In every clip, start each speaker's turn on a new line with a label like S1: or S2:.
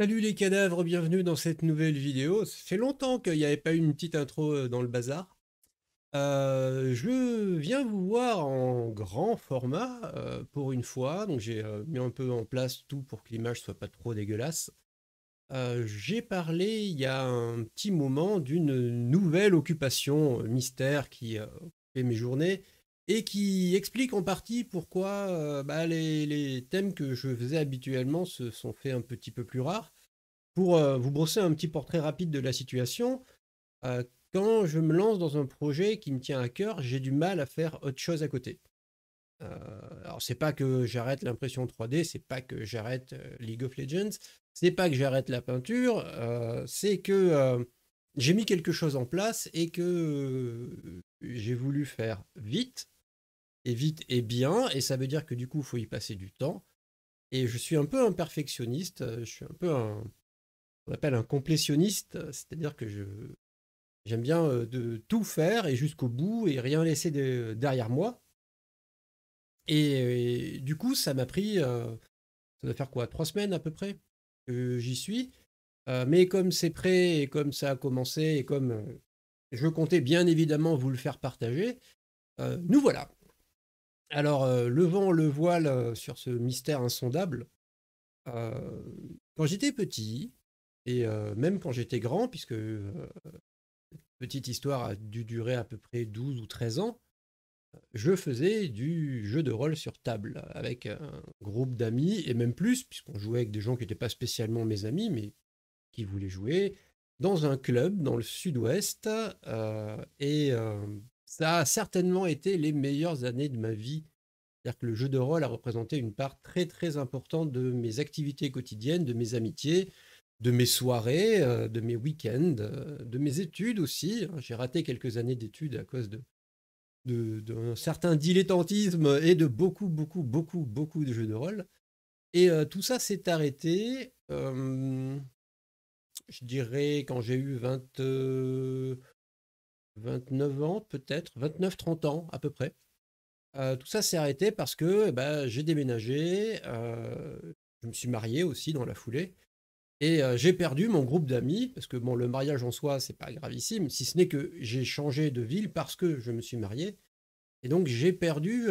S1: Salut les cadavres, bienvenue dans cette nouvelle vidéo. Ça fait longtemps qu'il n'y avait pas eu une petite intro euh, dans le bazar. Euh, je viens vous voir en grand format euh, pour une fois, donc j'ai mis un peu en place tout pour que l'image soit pas trop dégueulasse. j'ai parlé il y a un petit moment d'une nouvelle occupation mystère qui fait mes journées et qui explique en partie pourquoi euh, bah, les, thèmes que je faisais habituellement se sont faits un petit peu plus rares. Pour euh, vous brosser un petit portrait rapide de la situation, euh, quand je me lance dans un projet qui me tient à cœur, j'ai du mal à faire autre chose à côté. alors c'est pas que j'arrête l'impression 3D, c'est pas que j'arrête League of Legends, c'est pas que j'arrête la peinture, c'est que j'ai mis quelque chose en place et que j'ai voulu faire vite vite et bien, et ça veut dire que du coup, il faut y passer du temps. Et je suis un peu un perfectionniste, euh, je suis un peu un, on appelle un complétionniste, euh, c'est-à-dire que je j'aime bien euh, de tout faire et jusqu'au bout et rien laisser de, derrière moi. Et, du coup, ça m'a pris, ça doit faire quoi, trois semaines à peu près que j'y suis. mais comme c'est prêt et comme ça a commencé et comme je comptais bien évidemment vous le faire partager, nous voilà. Alors, euh, levant le voile euh, sur ce mystère insondable, euh, quand j'étais petit, et même quand j'étais grand, puisque cette petite histoire a dû durer à peu près 12 ou 13 ans, je faisais du jeu de rôle sur table avec un groupe d'amis, et même plus, puisqu'on jouait avec des gens qui n'étaient pas spécialement mes amis, mais qui voulaient jouer, dans un club dans le sud-ouest. et ça a certainement été les meilleures années de ma vie. C'est-à-dire que le jeu de rôle a représenté une part très très importante de mes activités quotidiennes, de mes amitiés, de mes soirées, euh, de mes week-ends, euh, de mes études aussi. Hein. J'ai raté quelques années d'études à cause de d'un certain dilettantisme et de beaucoup, beaucoup, beaucoup, beaucoup de jeux de rôle. Et euh, tout ça s'est arrêté, je dirais, quand j'ai eu 20, 29 ans peut-être, 29-30 ans à peu près. Euh, tout ça s'est arrêté parce que eh ben, j'ai déménagé, euh, je me suis marié aussi dans la foulée, et euh, j'ai perdu mon groupe d'amis, parce que bon, le mariage en soi, c'est pas gravissime, si ce n'est que j'ai changé de ville parce que je me suis marié, et donc j'ai perdu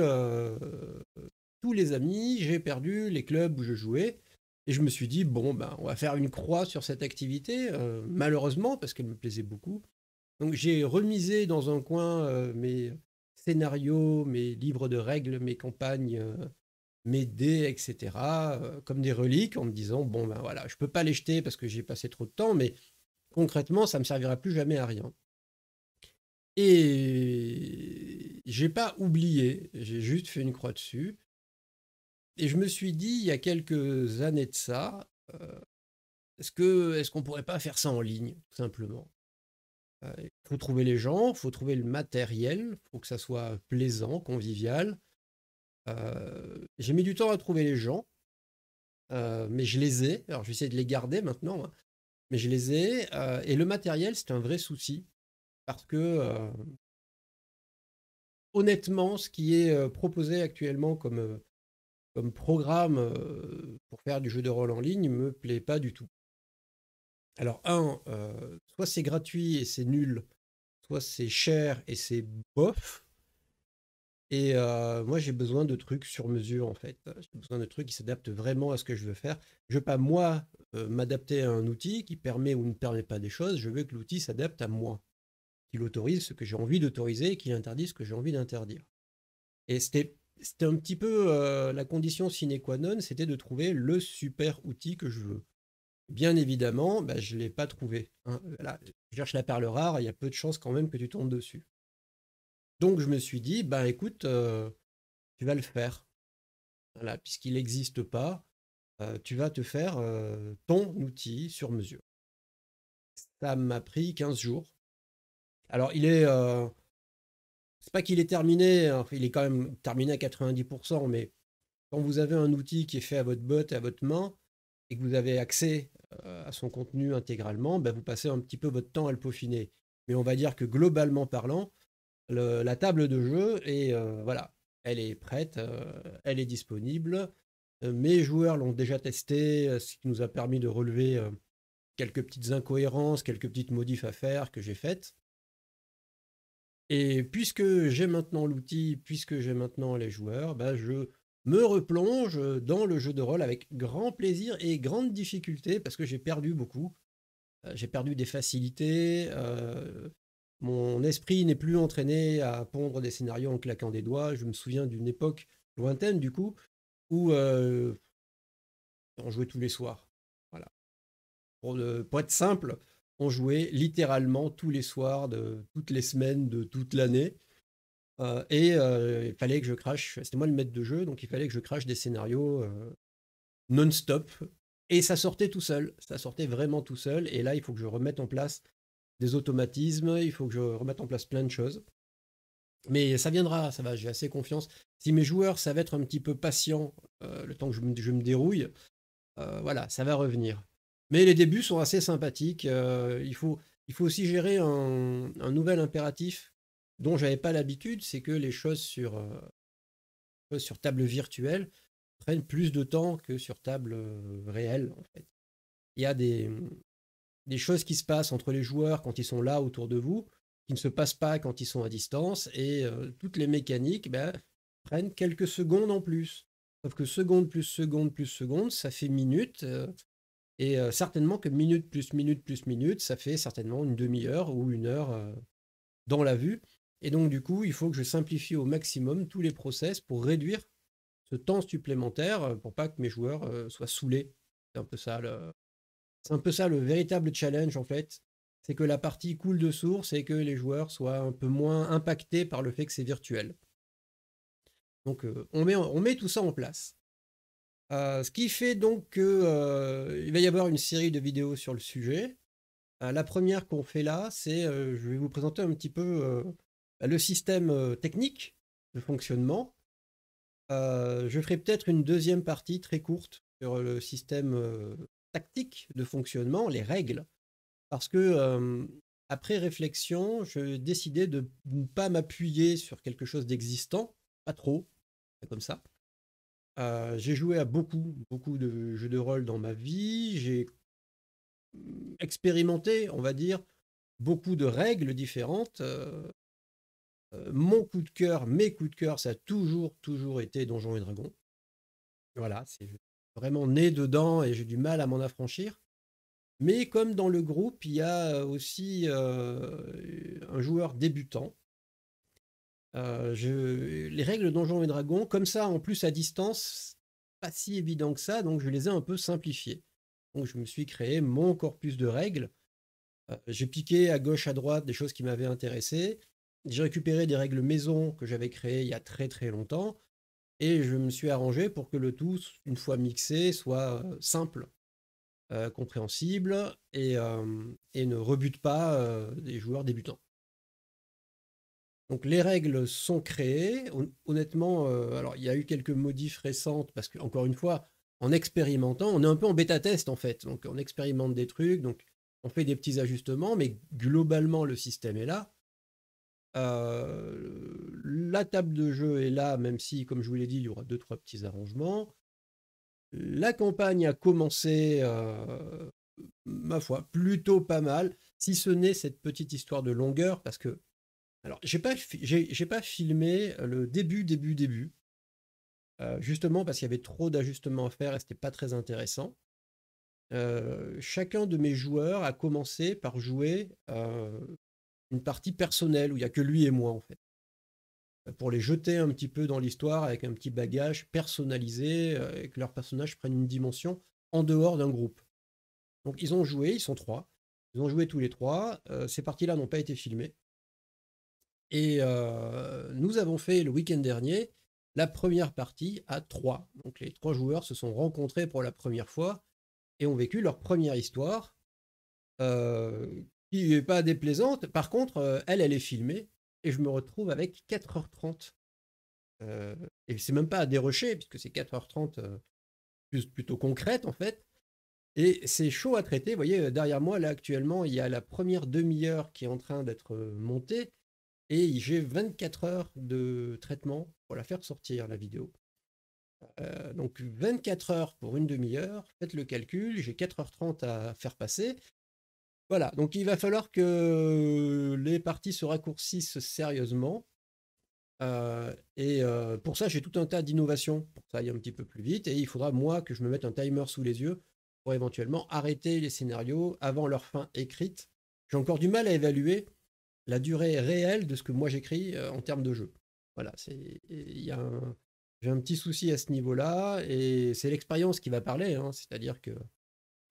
S1: tous les amis, j'ai perdu les clubs où je jouais, et je me suis dit, bon, ben, on va faire une croix sur cette activité, malheureusement, parce qu'elle me plaisait beaucoup. Donc j'ai remisé dans un coin euh, mes scénarios, mes livres de règles, mes campagnes, euh, mes dés, etc., euh, comme des reliques, en me disant, bon ben voilà, je ne peux pas les jeter parce que j'ai passé trop de temps, mais concrètement, ça ne me servira plus jamais à rien. Et j'ai pas oublié, j'ai juste fait une croix dessus. Et je me suis dit, il y a quelques années de ça, est-ce qu'on est pourrait pas faire ça en ligne, tout simplement il euh, faut trouver les gens, il faut trouver le matériel, il faut que ça soit plaisant, convivial. Euh, j'ai mis du temps à trouver les gens, euh, mais je les ai. Alors j'essaie de les garder maintenant, hein, mais je les ai. et le matériel, c'est un vrai souci, parce que honnêtement, ce qui est proposé actuellement comme, comme programme pour faire du jeu de rôle en ligne ne me plaît pas du tout. Alors, un, euh, soit c'est gratuit et c'est nul, soit c'est cher et c'est bof. Et euh, moi, j'ai besoin de trucs sur mesure, en fait. Euh, j'ai besoin de trucs qui s'adaptent vraiment à ce que je veux faire. Je ne veux pas, moi, m'adapter à un outil qui permet ou ne permet pas des choses. Je veux que l'outil s'adapte à moi, qu'il autorise ce que j'ai envie d'autoriser et qu'il interdise ce que j'ai envie d'interdire. Et c'était un petit peu la condition sine qua non, c'était de trouver le super outil que je veux bien évidemment, bah, je ne l'ai pas trouvé. Hein. Je cherche la perle rare, il y a peu de chances quand même que tu tombes dessus. Donc je me suis dit, ben écoute, euh, tu vas le faire. Voilà, puisqu'il n'existe pas, euh, tu vas te faire euh, ton outil sur mesure. Ça m'a pris 15 jours. Alors il est. c'est pas qu'il est terminé, il est quand même terminé à 90%, mais quand vous avez un outil qui est fait à votre botte et à votre main, et que vous avez accès euh, à son contenu intégralement, ben vous passez un petit peu votre temps à le peaufiner. Mais on va dire que globalement parlant, la table de jeu est euh, voilà, elle est prête, euh, elle est disponible. mes joueurs l'ont déjà testé, ce qui nous a permis de relever quelques petites incohérences, quelques petites modifs à faire que j'ai faites. Et puisque j'ai maintenant l'outil, puisque j'ai maintenant les joueurs, ben je me replonge dans le jeu de rôle avec grand plaisir et grande difficulté parce que j'ai perdu beaucoup. Euh, j'ai perdu des facilités. Euh, mon esprit n'est plus entraîné à pondre des scénarios en claquant des doigts. Je me souviens d'une époque lointaine, du coup, où euh, on jouait tous les soirs. Voilà. Pour, pour être simple, on jouait littéralement tous les soirs, de toutes les semaines, de toute l'année. Euh, et euh, il fallait que je crache, c'était moi le maître de jeu, donc il fallait que je crache des scénarios euh, non-stop. Et ça sortait tout seul, ça sortait vraiment tout seul. Et là, il faut que je remette en place des automatismes, il faut que je remette en place plein de choses. Mais ça viendra, ça va, j'ai assez confiance. Si mes joueurs savent être un petit peu patients le temps que je me, je dérouille, voilà, ça va revenir. Mais les débuts sont assez sympathiques. il, faut, il faut aussi gérer un nouvel impératif dont j'avais pas l'habitude, c'est que les choses sur, euh, sur table virtuelle prennent plus de temps que sur table euh, réelle. En fait. Il y a des, des choses qui se passent entre les joueurs quand ils sont là autour de vous, qui ne se passent pas quand ils sont à distance, et euh, toutes les mécaniques ben, prennent quelques secondes en plus. Sauf que seconde plus seconde plus seconde, ça fait minute. et certainement que minute plus minute plus minute, ça fait certainement une demi-heure ou une heure dans la vue. Et donc, du coup, il faut que je simplifie au maximum tous les process pour réduire ce temps supplémentaire euh, pour pas que mes joueurs euh, soient saoulés. C'est un peu ça le, véritable challenge en fait. C'est que la partie coule de source et que les joueurs soient un peu moins impactés par le fait que c'est virtuel. Donc euh, on, met, tout ça en place. ce qui fait donc qu'il va y avoir une série de vidéos sur le sujet. la première qu'on fait là, c'est je vais vous présenter un petit peu bah, le système euh, technique de fonctionnement. Euh, je ferai peut-être une deuxième partie très courte sur le système euh, tactique de fonctionnement, les règles, parce que après réflexion, je décidais de ne pas m'appuyer sur quelque chose d'existant, pas trop, comme ça. j'ai joué à beaucoup, beaucoup de jeux de rôle dans ma vie, j'ai expérimenté, on va dire, beaucoup de règles différentes. Euh, mon coup de cœur, mes coups de cœur, ça a toujours, toujours été Donjon et Dragon. Voilà, c'est vraiment né dedans et j'ai du mal à m'en affranchir. Mais comme dans le groupe, il y a euh, aussi euh, un joueur débutant. les règles Donjon et Dragon comme ça, en plus à distance, pas si évident que ça, donc je les ai un peu simplifiées. Donc je me suis créé mon corpus de règles. j'ai piqué à gauche, à droite des choses qui m'avaient intéressé. J'ai récupéré des règles maison que j'avais créées il y a très très longtemps et je me suis arrangé pour que le tout, une fois mixé, soit euh, simple, euh, compréhensible et, euh, et, ne rebute pas des joueurs débutants. Donc les règles sont créées. Honnêtement, alors il y a eu quelques modifs récentes parce que encore une fois, en expérimentant, on est un peu en bêta test en fait. Donc on expérimente des trucs, donc on fait des petits ajustements, mais globalement le système est là. Euh, la table de jeu est là, même si, comme je vous l'ai dit, il y aura deux trois petits arrangements. La campagne a commencé, euh, ma foi, plutôt pas mal, si ce n'est cette petite histoire de longueur, parce que, alors, j'ai pas, pas filmé le début, début, début, euh, justement parce qu'il y avait trop d'ajustements à faire et c'était pas très intéressant. chacun de mes joueurs a commencé par jouer une partie personnelle où il n'y a que lui et moi en fait. Euh, pour les jeter un petit peu dans l'histoire avec un petit bagage personnalisé euh, et que leurs personnages prennent une dimension en dehors d'un groupe. Donc ils ont joué, ils sont trois. Ils ont joué tous les trois. Euh, ces parties-là n'ont pas été filmées. Et nous avons fait le week-end dernier la première partie à trois. Donc les trois joueurs se sont rencontrés pour la première fois et ont vécu leur première histoire qui n'est pas déplaisante. Par contre, euh, elle, elle est filmée et je me retrouve avec 4h30. Euh, et c'est même pas à dérocher puisque c'est 4h30 euh, plutôt concrète en fait. Et c'est chaud à traiter. Vous voyez, derrière moi, là actuellement, il y a la première demi-heure qui est en train d'être euh, montée et j'ai 24 heures de traitement pour la faire sortir, la vidéo. donc 24 heures pour une demi-heure, faites le calcul, j'ai 4h30 à faire passer, voilà, donc il va falloir que les parties se raccourcissent sérieusement. Euh, et euh, pour ça, j'ai tout un tas d'innovations pour que ça aille un petit peu plus vite. Et il faudra, moi, que je me mette un timer sous les yeux pour éventuellement arrêter les scénarios avant leur fin écrite. J'ai encore du mal à évaluer la durée réelle de ce que moi j'écris euh, en termes de jeu. Voilà, j'ai un, petit souci à ce niveau-là. Et c'est l'expérience qui va parler. Hein. C'est-à-dire que,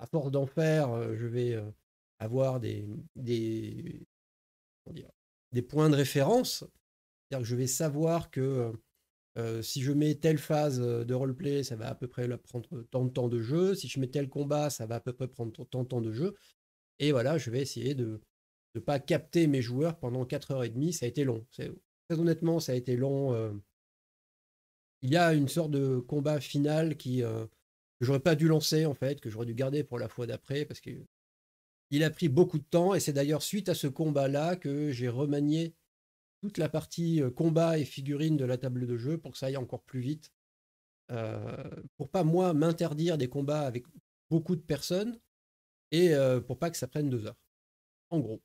S1: à force d'en faire, je vais avoir des, des, points de référence. C'est-à-dire que je vais savoir que euh, euh, si je mets telle phase de roleplay, ça va à peu près prendre tant de temps de jeu. Si je mets tel combat, ça va à peu près prendre tant de temps de jeu. Et voilà, je vais essayer de ne pas capter mes joueurs pendant 4h30. Ça a été long. Très honnêtement, ça a été long. Euh. il y a une sorte de combat final qui, j'aurais pas dû lancer, en fait, que j'aurais dû garder pour la fois d'après, parce que il a pris beaucoup de temps et c'est d'ailleurs suite à ce combat-là que j'ai remanié toute la partie euh, combat et figurines de la table de jeu pour que ça aille encore plus vite. Euh, pour pas moi m'interdire des combats avec beaucoup de personnes et euh, pour pas que ça prenne deux heures. En gros.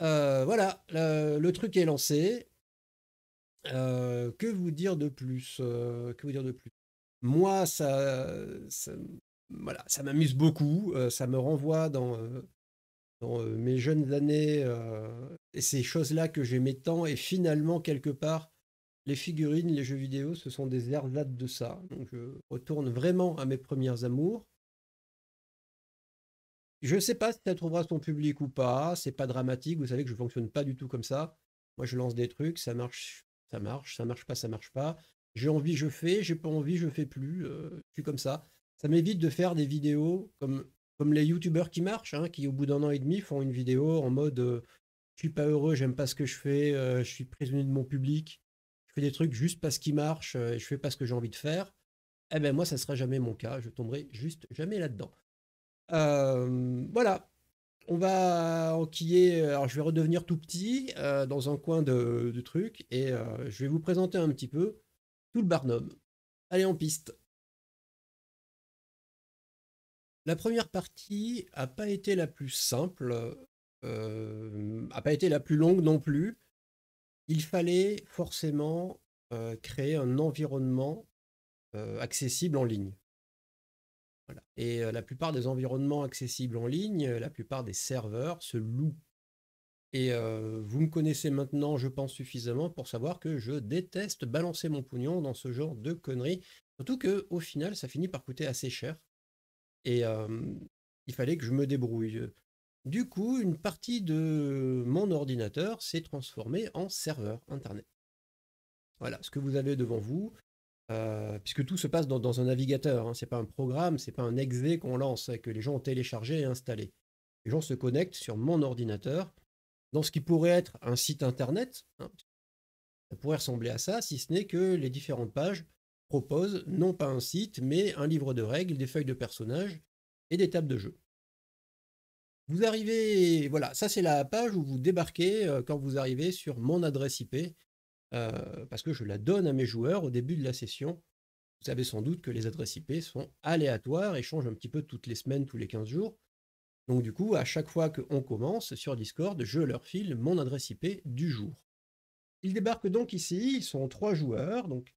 S1: voilà, le, truc est lancé. que vous dire de plus Que vous dire de plus Moi, ça voilà, ça m'amuse beaucoup. ça me renvoie dans dans euh, mes jeunes années euh, et ces choses-là que j'aimais tant. Et finalement, quelque part, les figurines, les jeux vidéo, ce sont des là- de ça. Donc je retourne vraiment à mes premières amours. Je sais pas si ça trouvera son public ou pas, c'est pas dramatique, vous savez que je ne fonctionne pas du tout comme ça. Moi je lance des trucs, ça marche, ça marche, ça marche pas, ça marche pas. J'ai envie, je fais, j'ai pas envie, je fais plus, euh, je suis comme ça. Ça m'évite de faire des vidéos comme comme les youtubeurs qui marchent, hein, qui au bout d'un an et demi font une vidéo en mode euh, je suis pas heureux, j'aime pas ce que je fais, euh, je suis prisonnier de mon public, je fais des trucs juste parce qu'ils marchent, euh, et je fais pas ce que j'ai envie de faire. Eh bien moi, ça sera jamais mon cas, je tomberai juste jamais là-dedans. voilà, on va enquiller. Alors je vais redevenir tout petit dans un coin de, de truc et je vais vous présenter un petit peu tout le Barnum. Allez en piste. La première partie n'a pas été la plus simple, n'a euh, a pas été la plus longue non plus. Il fallait forcément euh, créer un environnement euh, accessible en ligne. Et la plupart des environnements accessibles en ligne, la plupart des serveurs se louent. Et vous me connaissez maintenant, je pense suffisamment pour savoir que je déteste balancer mon pognon dans ce genre de conneries. Surtout que au final, ça finit par coûter assez cher. Et il fallait que je me débrouille. Du coup, une partie de mon ordinateur s'est transformée en serveur Internet. Voilà, ce que vous avez devant vous, euh, puisque tout se passe dans, un navigateur, hein, c'est pas un programme, c'est pas un exe qu'on lance, que les gens ont téléchargé et installé. Les gens se connectent sur mon ordinateur, dans ce qui pourrait être un site Internet, hein. ça pourrait ressembler à ça, si ce n'est que les différentes pages propose non pas un site, mais un livre de règles, des feuilles de personnages et des tables de jeu. Vous arrivez, voilà, ça c'est la page où vous débarquez euh, quand vous arrivez sur mon adresse IP, euh, parce que je la donne à mes joueurs au début de la session. Vous savez sans doute que les adresses IP sont aléatoires et changent un petit peu toutes les semaines, tous les 15 jours. Donc du coup, à chaque fois qu'on commence sur Discord, je leur file mon adresse IP du jour. Ils débarquent donc ici, ils sont trois joueurs, donc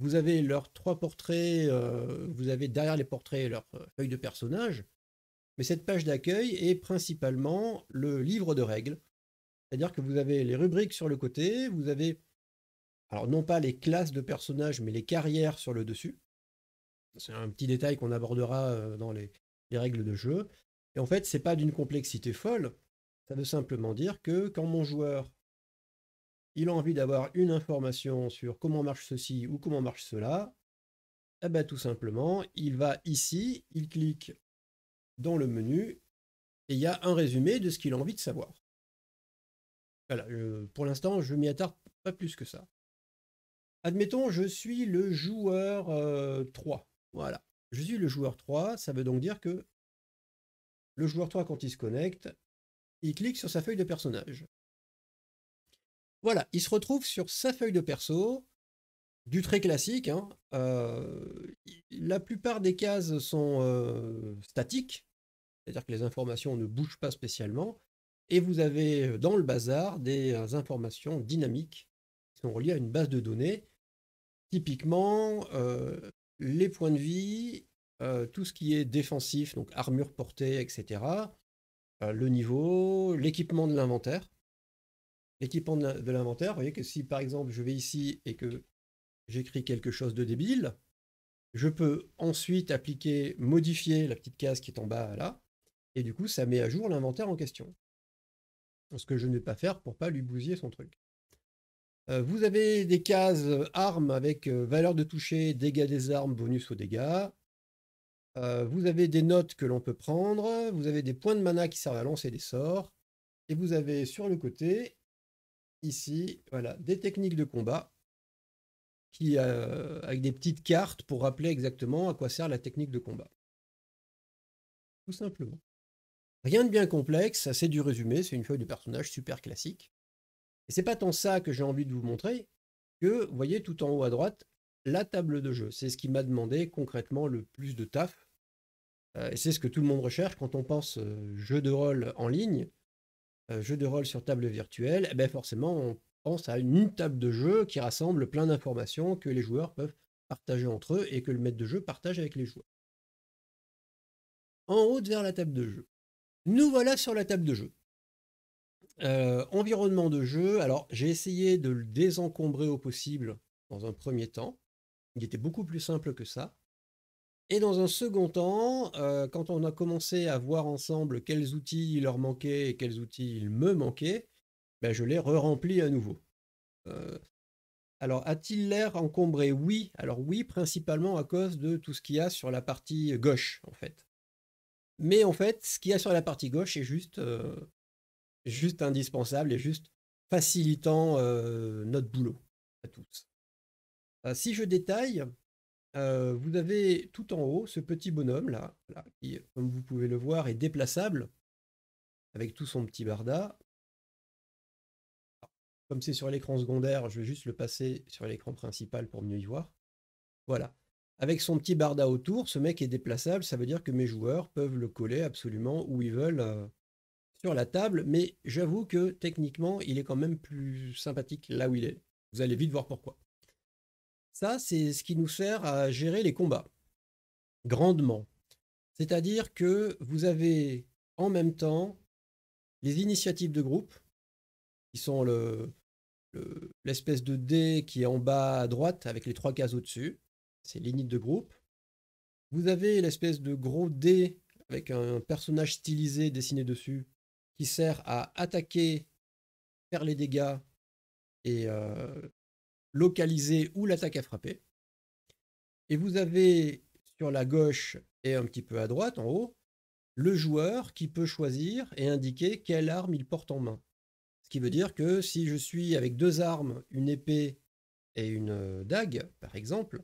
S1: vous avez leurs trois portraits, euh, vous avez derrière les portraits leurs euh, feuilles de personnage, mais cette page d'accueil est principalement le livre de règles. C'est-à-dire que vous avez les rubriques sur le côté, vous avez, alors non pas les classes de personnages, mais les carrières sur le dessus. C'est un petit détail qu'on abordera euh, dans les, les, règles de jeu. Et en fait, c'est pas d'une complexité folle. Ça veut simplement dire que quand mon joueur il a envie d'avoir une information sur comment marche ceci ou comment marche cela, eh ben, tout simplement, il va ici, il clique dans le menu, et il y a un résumé de ce qu'il a envie de savoir. Voilà, pour l'instant, je m'y attarde pas plus que ça. Admettons, je suis le joueur 3. Euh, voilà, je suis le joueur 3, ça veut donc dire que le joueur 3, quand il se connecte, il clique sur sa feuille de personnage. Voilà, il se retrouve sur sa feuille de perso, du très classique. Hein. Euh, la plupart des cases sont euh, statiques, c'est-à-dire que les informations ne bougent pas spécialement. Et vous avez euh, dans le bazar des informations dynamiques qui sont reliées à une base de données. Typiquement, les points de vie, tout ce qui est défensif, donc armure portée, etc. le niveau, l'équipement de l'inventaire l'équipement de l'inventaire, vous voyez que si par exemple je vais ici et que j'écris quelque chose de débile, je peux ensuite appliquer, modifier la petite case qui est en bas là, et du coup ça met à jour l'inventaire en question. Ce que je ne vais pas faire pour pas lui bousiller son truc. Euh, vous avez des cases euh, armes avec euh, valeur de toucher, dégâts des armes, bonus aux dégâts. vous avez des notes que l'on peut prendre, vous avez des points de mana qui servent à lancer des sorts, et vous avez sur le côté ici, voilà, des techniques de combat qui, euh, avec des petites cartes pour rappeler exactement à quoi sert la technique de combat. Tout simplement. Rien de bien complexe, c'est du résumé, c'est une feuille de personnage super classique. Et c'est pas tant ça que j'ai envie de vous montrer que, vous voyez tout en haut à droite, la table de jeu. C'est ce qui m'a demandé concrètement le plus de taf. Euh, et c'est ce que tout le monde recherche quand on pense euh, jeu de rôle en ligne. Euh, jeu de rôle sur table virtuelle, eh ben, forcément, on pense à une table de jeu qui rassemble plein d'informations que les joueurs peuvent partager entre eux et que le maître de jeu partage avec les joueurs. En haut, vers la table de jeu. Nous voilà sur la table de jeu. Euh, environnement de jeu, alors j'ai essayé de le désencombrer au possible dans un premier temps. Il était beaucoup plus simple que ça. Et dans un second temps, euh, quand on a commencé à voir ensemble quels outils il leur manquait et quels outils il me manquait, ben je les re-remplis à nouveau. Euh, alors, a-t-il l'air encombré Oui. Alors oui, principalement à cause de tout ce qu'il y a sur la partie gauche, en fait. Mais en fait, ce qu'il y a sur la partie gauche est juste, euh, juste indispensable et juste facilitant notre boulot à tous. si je détaille, euh, vous avez tout en haut ce petit bonhomme là, qui, comme vous pouvez le voir, est déplaçable avec tout son petit barda. Comme c'est sur l'écran secondaire, je vais juste le passer sur l'écran principal pour mieux y voir. Voilà. Avec son petit barda autour, ce mec est déplaçable, ça veut dire que mes joueurs peuvent le coller absolument où ils veulent euh, sur la table, mais j'avoue que techniquement, il est quand même plus sympathique là où il est. Vous allez vite voir pourquoi. Ça, c'est ce qui nous sert à gérer les combats, grandement. C'est-à-dire que vous avez en même temps les initiatives de groupe, qui sont l'espèce le, de dé qui est en bas à droite avec les trois cases au-dessus, c'est l'init de groupe. Vous avez l'espèce de gros dé avec un personnage stylisé dessiné dessus qui sert à attaquer, faire les dégâts et euh, localiser où l'attaque a frappé. Et vous avez sur la gauche et un petit peu à droite, en haut, le joueur qui peut choisir et indiquer quelle arme il porte en main. Ce qui veut dire que si je suis avec deux armes, une épée et une euh, dague, par exemple,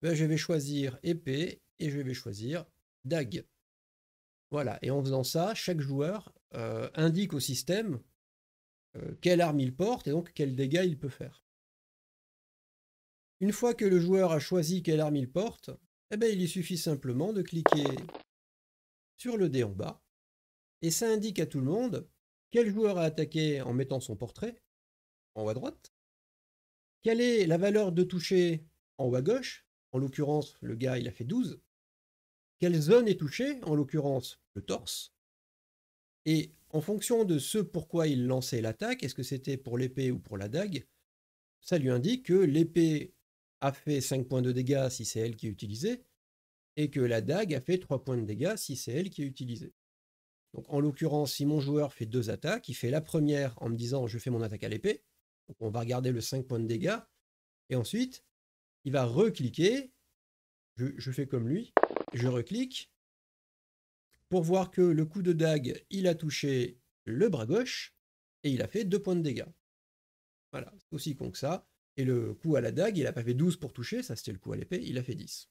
S1: ben, je vais choisir épée et je vais choisir dague. Voilà, et en faisant ça, chaque joueur euh, indique au système euh, quelle arme il porte et donc quel dégât il peut faire. Une fois que le joueur a choisi quelle arme il porte, eh ben, il suffit simplement de cliquer sur le dé en bas, et ça indique à tout le monde quel joueur a attaqué en mettant son portrait en haut à droite, quelle est la valeur de toucher en haut à gauche, en l'occurrence le gars il a fait 12, quelle zone est touchée, en l'occurrence le torse, et en fonction de ce pourquoi il lançait l'attaque, est-ce que c'était pour l'épée ou pour la dague, ça lui indique que l'épée a fait 5 points de dégâts si c'est elle qui est utilisée, et que la dague a fait 3 points de dégâts si c'est elle qui est utilisée. Donc en l'occurrence, si mon joueur fait deux attaques, il fait la première en me disant je fais mon attaque à l'épée, on va regarder le 5 points de dégâts, et ensuite il va recliquer, je, je fais comme lui, je reclique, pour voir que le coup de dague, il a touché le bras gauche, et il a fait 2 points de dégâts. Voilà, c'est aussi con que ça. Et le coup à la dague, il a pas fait 12 pour toucher, ça c'était le coup à l'épée, il a fait 10.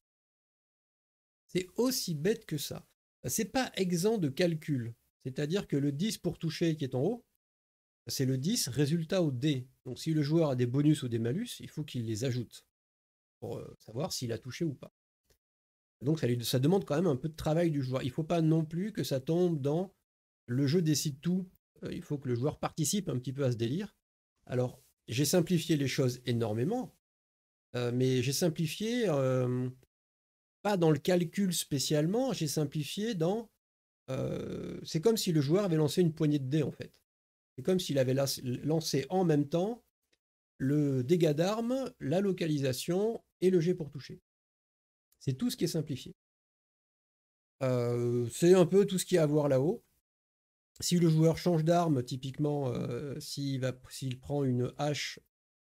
S1: C'est aussi bête que ça. C'est pas exempt de calcul. C'est-à-dire que le 10 pour toucher qui est en haut, c'est le 10 résultat au dé. Donc si le joueur a des bonus ou des malus, il faut qu'il les ajoute pour euh, savoir s'il a touché ou pas. Donc ça, ça, demande quand même un peu de travail du joueur. Il ne faut pas non plus que ça tombe dans le jeu décide tout. Euh, il faut que le joueur participe un petit peu à ce délire. Alors j'ai simplifié les choses énormément, euh, mais j'ai simplifié euh, pas dans le calcul spécialement, j'ai simplifié dans. Euh, c'est comme si le joueur avait lancé une poignée de dés en fait. C'est comme s'il avait lancé en même temps le dégât d'arme, la localisation et le jet pour toucher. C'est tout ce qui est simplifié. c'est un peu tout ce qui a à voir là-haut si le joueur change d'arme, typiquement, euh, s'il prend une hache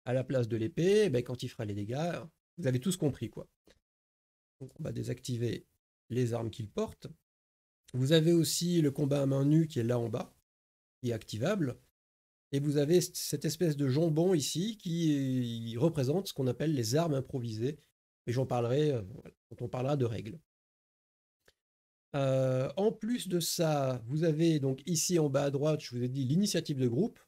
S1: à la place de l'épée, eh ben, quand il fera les dégâts, vous avez tous compris quoi. Donc on va désactiver les armes qu'il porte. Vous avez aussi le combat à main nue qui est là en bas, qui est activable. Et vous avez cette espèce de jambon ici qui représente ce qu'on appelle les armes improvisées. Mais j'en parlerai quand euh, on parlera de règles. Euh, en plus de ça, vous avez donc ici en bas à droite, je vous ai dit l'initiative de groupe.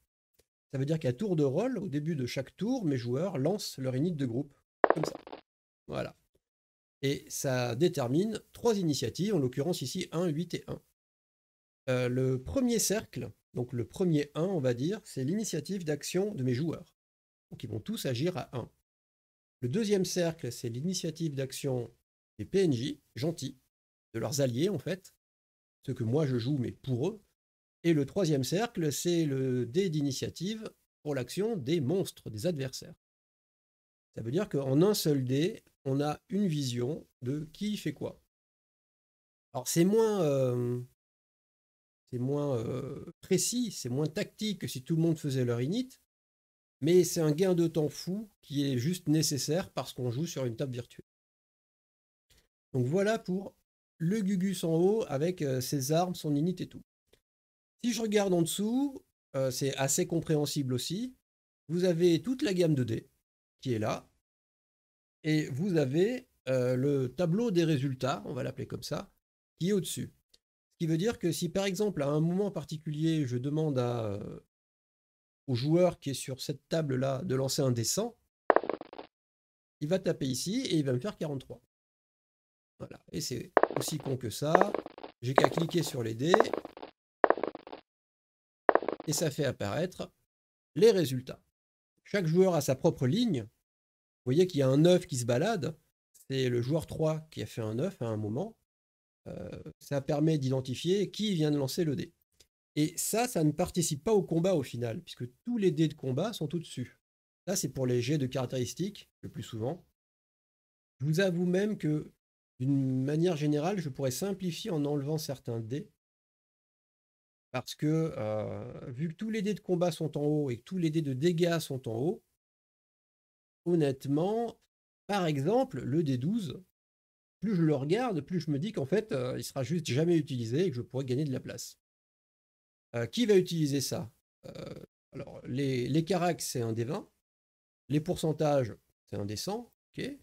S1: Ça veut dire qu'à tour de rôle, au début de chaque tour, mes joueurs lancent leur init de groupe. Comme ça. Voilà. Et ça détermine trois initiatives, en l'occurrence ici 1, 8 et 1. Euh, le premier cercle, donc le premier 1, on va dire, c'est l'initiative d'action de mes joueurs. Donc ils vont tous agir à 1. Le deuxième cercle, c'est l'initiative d'action des PNJ, gentils leurs alliés, en fait. Ce que moi je joue, mais pour eux. Et le troisième cercle, c'est le dé d'initiative pour l'action des monstres, des adversaires. Ça veut dire qu'en un seul dé, on a une vision de qui fait quoi. Alors c'est moins, euh, c'est moins euh, précis, c'est moins tactique que si tout le monde faisait leur init, mais c'est un gain de temps fou qui est juste nécessaire parce qu'on joue sur une table virtuelle. Donc voilà pour le Gugus en haut avec euh, ses armes, son init et tout. Si je regarde en dessous, euh, c'est assez compréhensible aussi. Vous avez toute la gamme de dés qui est là. Et vous avez euh, le tableau des résultats, on va l'appeler comme ça, qui est au-dessus. Ce qui veut dire que si par exemple à un moment particulier, je demande à, au joueur qui est sur cette table-là de lancer un dessin, il va taper ici et il va me faire 43. Voilà, et c'est aussi con que ça. J'ai qu'à cliquer sur les dés et ça fait apparaître les résultats. Chaque joueur a sa propre ligne. Vous voyez qu'il y a un 9 qui se balade. C'est le joueur 3 qui a fait un 9 à un moment. Euh, ça permet d'identifier qui vient de lancer le dé. Et ça, ça ne participe pas au combat au final, puisque tous les dés de combat sont au dessus. Là, c'est pour les jets de caractéristiques, le plus souvent. Je vous avoue même que d'une manière générale, je pourrais simplifier en enlevant certains dés. Parce que euh, vu que tous les dés de combat sont en haut et que tous les dés de dégâts sont en haut, honnêtement, par exemple, le D12, plus je le regarde, plus je me dis qu'en fait, il euh, il sera juste jamais utilisé et que je pourrais gagner de la place. Euh, qui va utiliser ça Alors, les, les c'est un D20, les pourcentages, c'est un D100, ok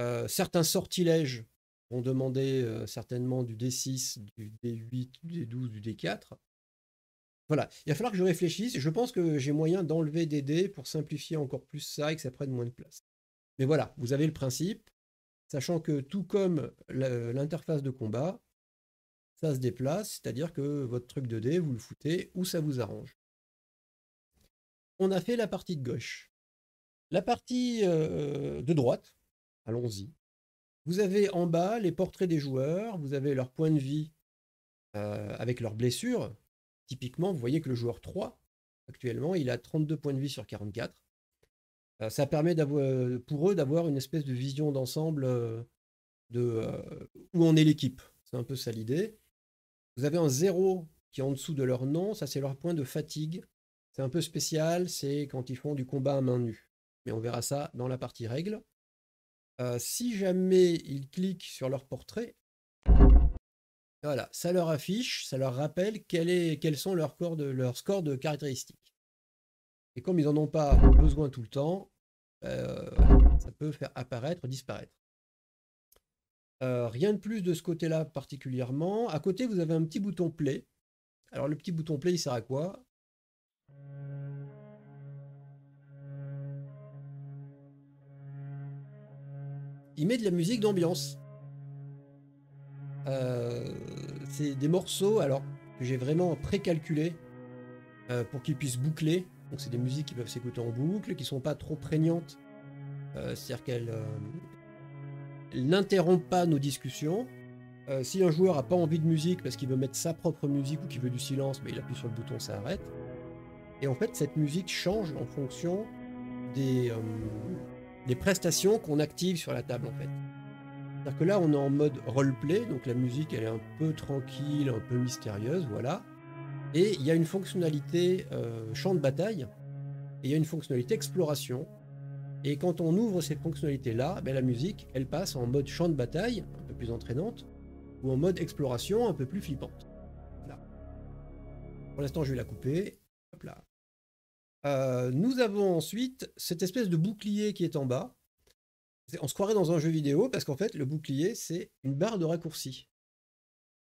S1: euh, certains sortilèges vont demander euh, certainement du D6, du D8, du D12, du D4. Voilà, il va falloir que je réfléchisse. Je pense que j'ai moyen d'enlever des dés pour simplifier encore plus ça et que ça prenne moins de place. Mais voilà, vous avez le principe, sachant que tout comme l'interface de combat, ça se déplace, c'est-à-dire que votre truc de dés, vous le foutez où ça vous arrange. On a fait la partie de gauche. La partie euh, de droite, Allons-y. Vous avez en bas les portraits des joueurs, vous avez leur point de vie euh, avec leurs blessures. Typiquement, vous voyez que le joueur 3, actuellement, il a 32 points de vie sur 44. Euh, ça permet euh, pour eux d'avoir une espèce de vision d'ensemble de où en est l'équipe. C'est un peu ça l'idée. Vous avez un zéro qui est en dessous de leur nom, ça c'est leur point de fatigue. C'est un peu spécial, c'est quand ils font du combat à main nue. Mais on verra ça dans la partie règles. Euh, si jamais ils cliquent sur leur portrait, voilà, ça leur affiche, ça leur rappelle quel est, quels sont leurs, de, scores de caractéristiques. Et comme ils n'en ont pas besoin tout le temps, euh, ça peut faire apparaître, disparaître. Euh, rien de plus de ce côté-là particulièrement. À côté, vous avez un petit bouton play. Alors le petit bouton play, il sert à quoi il met de la musique d'ambiance. Euh, c'est des morceaux alors que j'ai vraiment pré euh, pour qu'ils puissent boucler. Donc c'est des musiques qui peuvent s'écouter en boucle, qui sont pas trop prégnantes, euh, c'est-à-dire qu'elles euh, n'interrompent pas nos discussions. si un joueur a pas envie de musique parce qu'il veut mettre sa propre musique ou qu'il veut du silence, mais il appuie sur le bouton, ça arrête. Et en fait, cette musique change en fonction des, des prestations qu'on active sur la table en fait. C'est-à-dire que là, on est en mode roleplay, donc la musique, elle est un peu tranquille, un peu mystérieuse, voilà. Et il y a une fonctionnalité euh, champ de bataille, et il y a une fonctionnalité exploration. Et quand on ouvre ces fonctionnalités-là, ben, la musique, elle passe en mode champ de bataille, un peu plus entraînante, ou en mode exploration, un peu plus flippante. Voilà. Pour l'instant, je vais la couper. là. Euh, nous avons ensuite cette espèce de bouclier qui est en bas. On se croirait dans un jeu vidéo parce qu'en fait, le bouclier, c'est une barre de raccourci.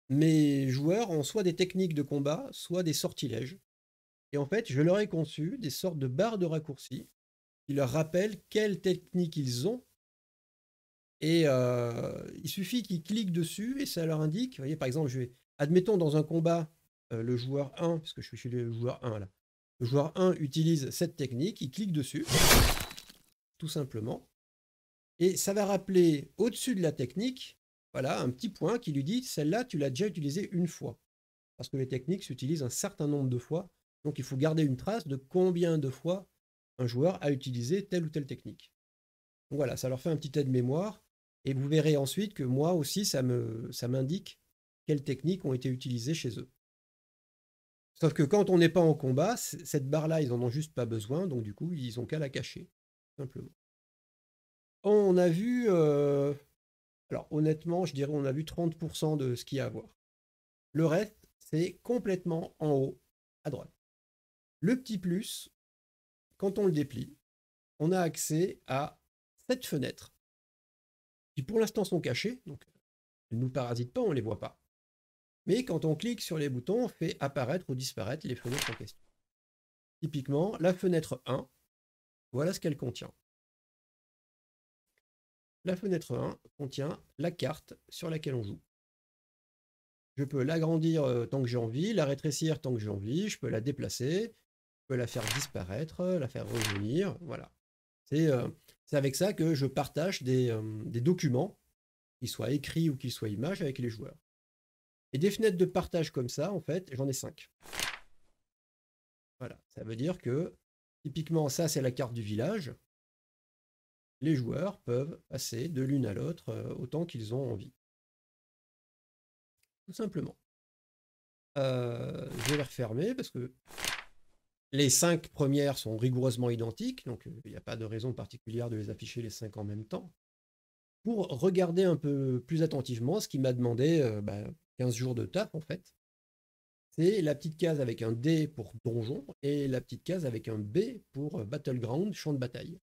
S1: Mes joueurs ont soit des techniques de combat, soit des sortilèges. Et en fait, je leur ai conçu des sortes de barres de raccourci qui leur rappellent quelles techniques ils ont. Et euh, il suffit qu'ils cliquent dessus et ça leur indique. voyez, par exemple, je vais, admettons dans un combat, euh, le joueur 1, parce que je suis chez le joueur 1 là, le joueur 1 utilise cette technique, il clique dessus, tout simplement, et ça va rappeler au-dessus de la technique, voilà, un petit point qui lui dit celle-là, tu l'as déjà utilisée une fois. Parce que les techniques s'utilisent un certain nombre de fois, donc il faut garder une trace de combien de fois un joueur a utilisé telle ou telle technique. voilà, ça leur fait un petit aide-mémoire, et vous verrez ensuite que moi aussi, ça m'indique ça quelles techniques ont été utilisées chez eux. Sauf que quand on n'est pas en combat, cette barre-là, ils n'en ont juste pas besoin, donc du coup, ils ont qu'à la cacher, simplement. On a vu, euh, alors honnêtement, je dirais, on a vu 30% de ce qu'il y a à voir. Le reste, c'est complètement en haut, à droite. Le petit plus, quand on le déplie, on a accès à cette fenêtre qui pour l'instant sont cachées, donc elles ne nous parasitent pas, on ne les voit pas. Mais quand on clique sur les boutons, on fait apparaître ou disparaître les fenêtres en question. Typiquement, la fenêtre 1, voilà ce qu'elle contient. La fenêtre 1 contient la carte sur laquelle on joue. Je peux l'agrandir euh, tant que j'ai envie, la rétrécir tant que j'ai envie, je peux la déplacer, je peux la faire disparaître, la faire revenir, voilà. C'est euh, avec ça que je partage euh, des documents, qu'ils soient écrits ou qu'ils soient images, avec les joueurs. Et des fenêtres de partage comme ça, en fait, j'en ai 5. Voilà, ça veut dire que typiquement ça c'est la carte du village. Les joueurs peuvent passer de l'une à l'autre euh, autant qu'ils ont envie. Tout simplement. Euh, je vais les refermer parce que les cinq premières sont rigoureusement identiques, donc euh, il n'y a pas de raison particulière de les afficher les cinq en même temps. Pour regarder un peu plus attentivement ce qui m'a demandé bah, 15 jours de taf en fait, c'est la petite case avec un D pour donjon et la petite case avec un B pour euh, battleground, champ de bataille.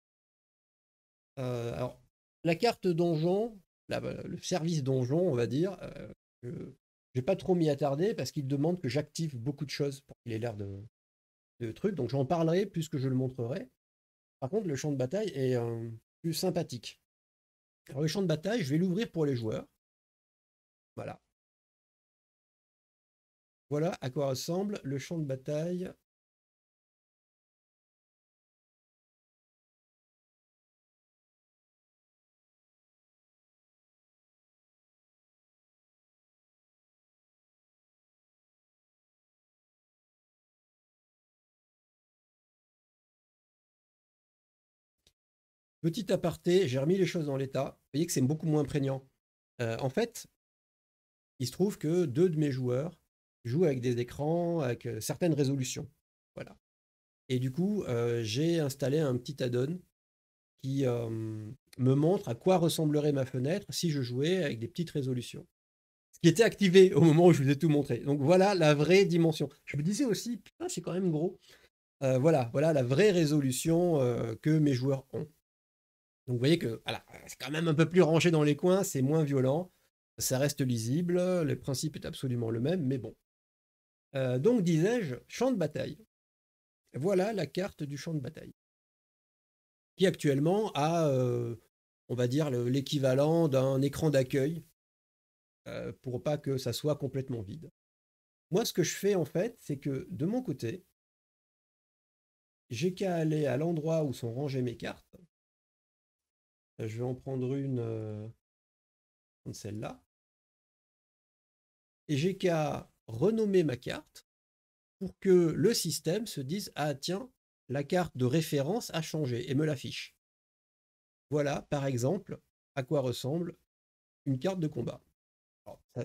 S1: Euh, alors, la carte donjon, euh, le service donjon, on va dire, je n'ai pas trop m'y attarder parce qu'il demande que j'active beaucoup de choses pour qu'il ait l'air de, de trucs. Donc, j'en parlerai plus que je le montrerai. Par contre, le champ de bataille est plus sympathique. Alors, le champ de
S2: bataille, je vais l'ouvrir pour les joueurs. Voilà. Voilà à quoi ressemble le champ de bataille
S1: Petit aparté, j'ai remis les choses dans l'état. Vous voyez que c'est beaucoup moins prégnant. Euh, en fait, il se trouve que deux de mes joueurs joue avec des écrans, avec euh, certaines résolutions. Voilà. Et du coup, euh, j'ai installé un petit add-on qui euh, me montre à quoi ressemblerait ma fenêtre si je jouais avec des petites résolutions. Ce qui était activé au moment où je vous ai tout montré. Donc voilà la vraie dimension. Je me disais aussi, putain, c'est quand même gros. voilà, voilà la vraie résolution que mes joueurs ont. Donc vous voyez que voilà, c'est quand même un peu plus rangé dans les coins, c'est moins violent, ça reste lisible, le principe est absolument le même, mais bon, euh, donc, disais-je, champ de bataille. Voilà la carte du champ de bataille, qui actuellement a, euh, on va dire, l'équivalent d'un écran d'accueil, euh, pour pas que ça soit complètement vide. Moi, ce que je fais, en fait, c'est que de mon côté, j'ai qu'à aller à l'endroit où sont rangées mes cartes. Je vais en prendre une, celle-là. Et j'ai qu'à renommer ma carte pour que le système se dise ah tiens la carte de référence a changé et me l'affiche. Voilà par exemple à quoi ressemble une carte de combat.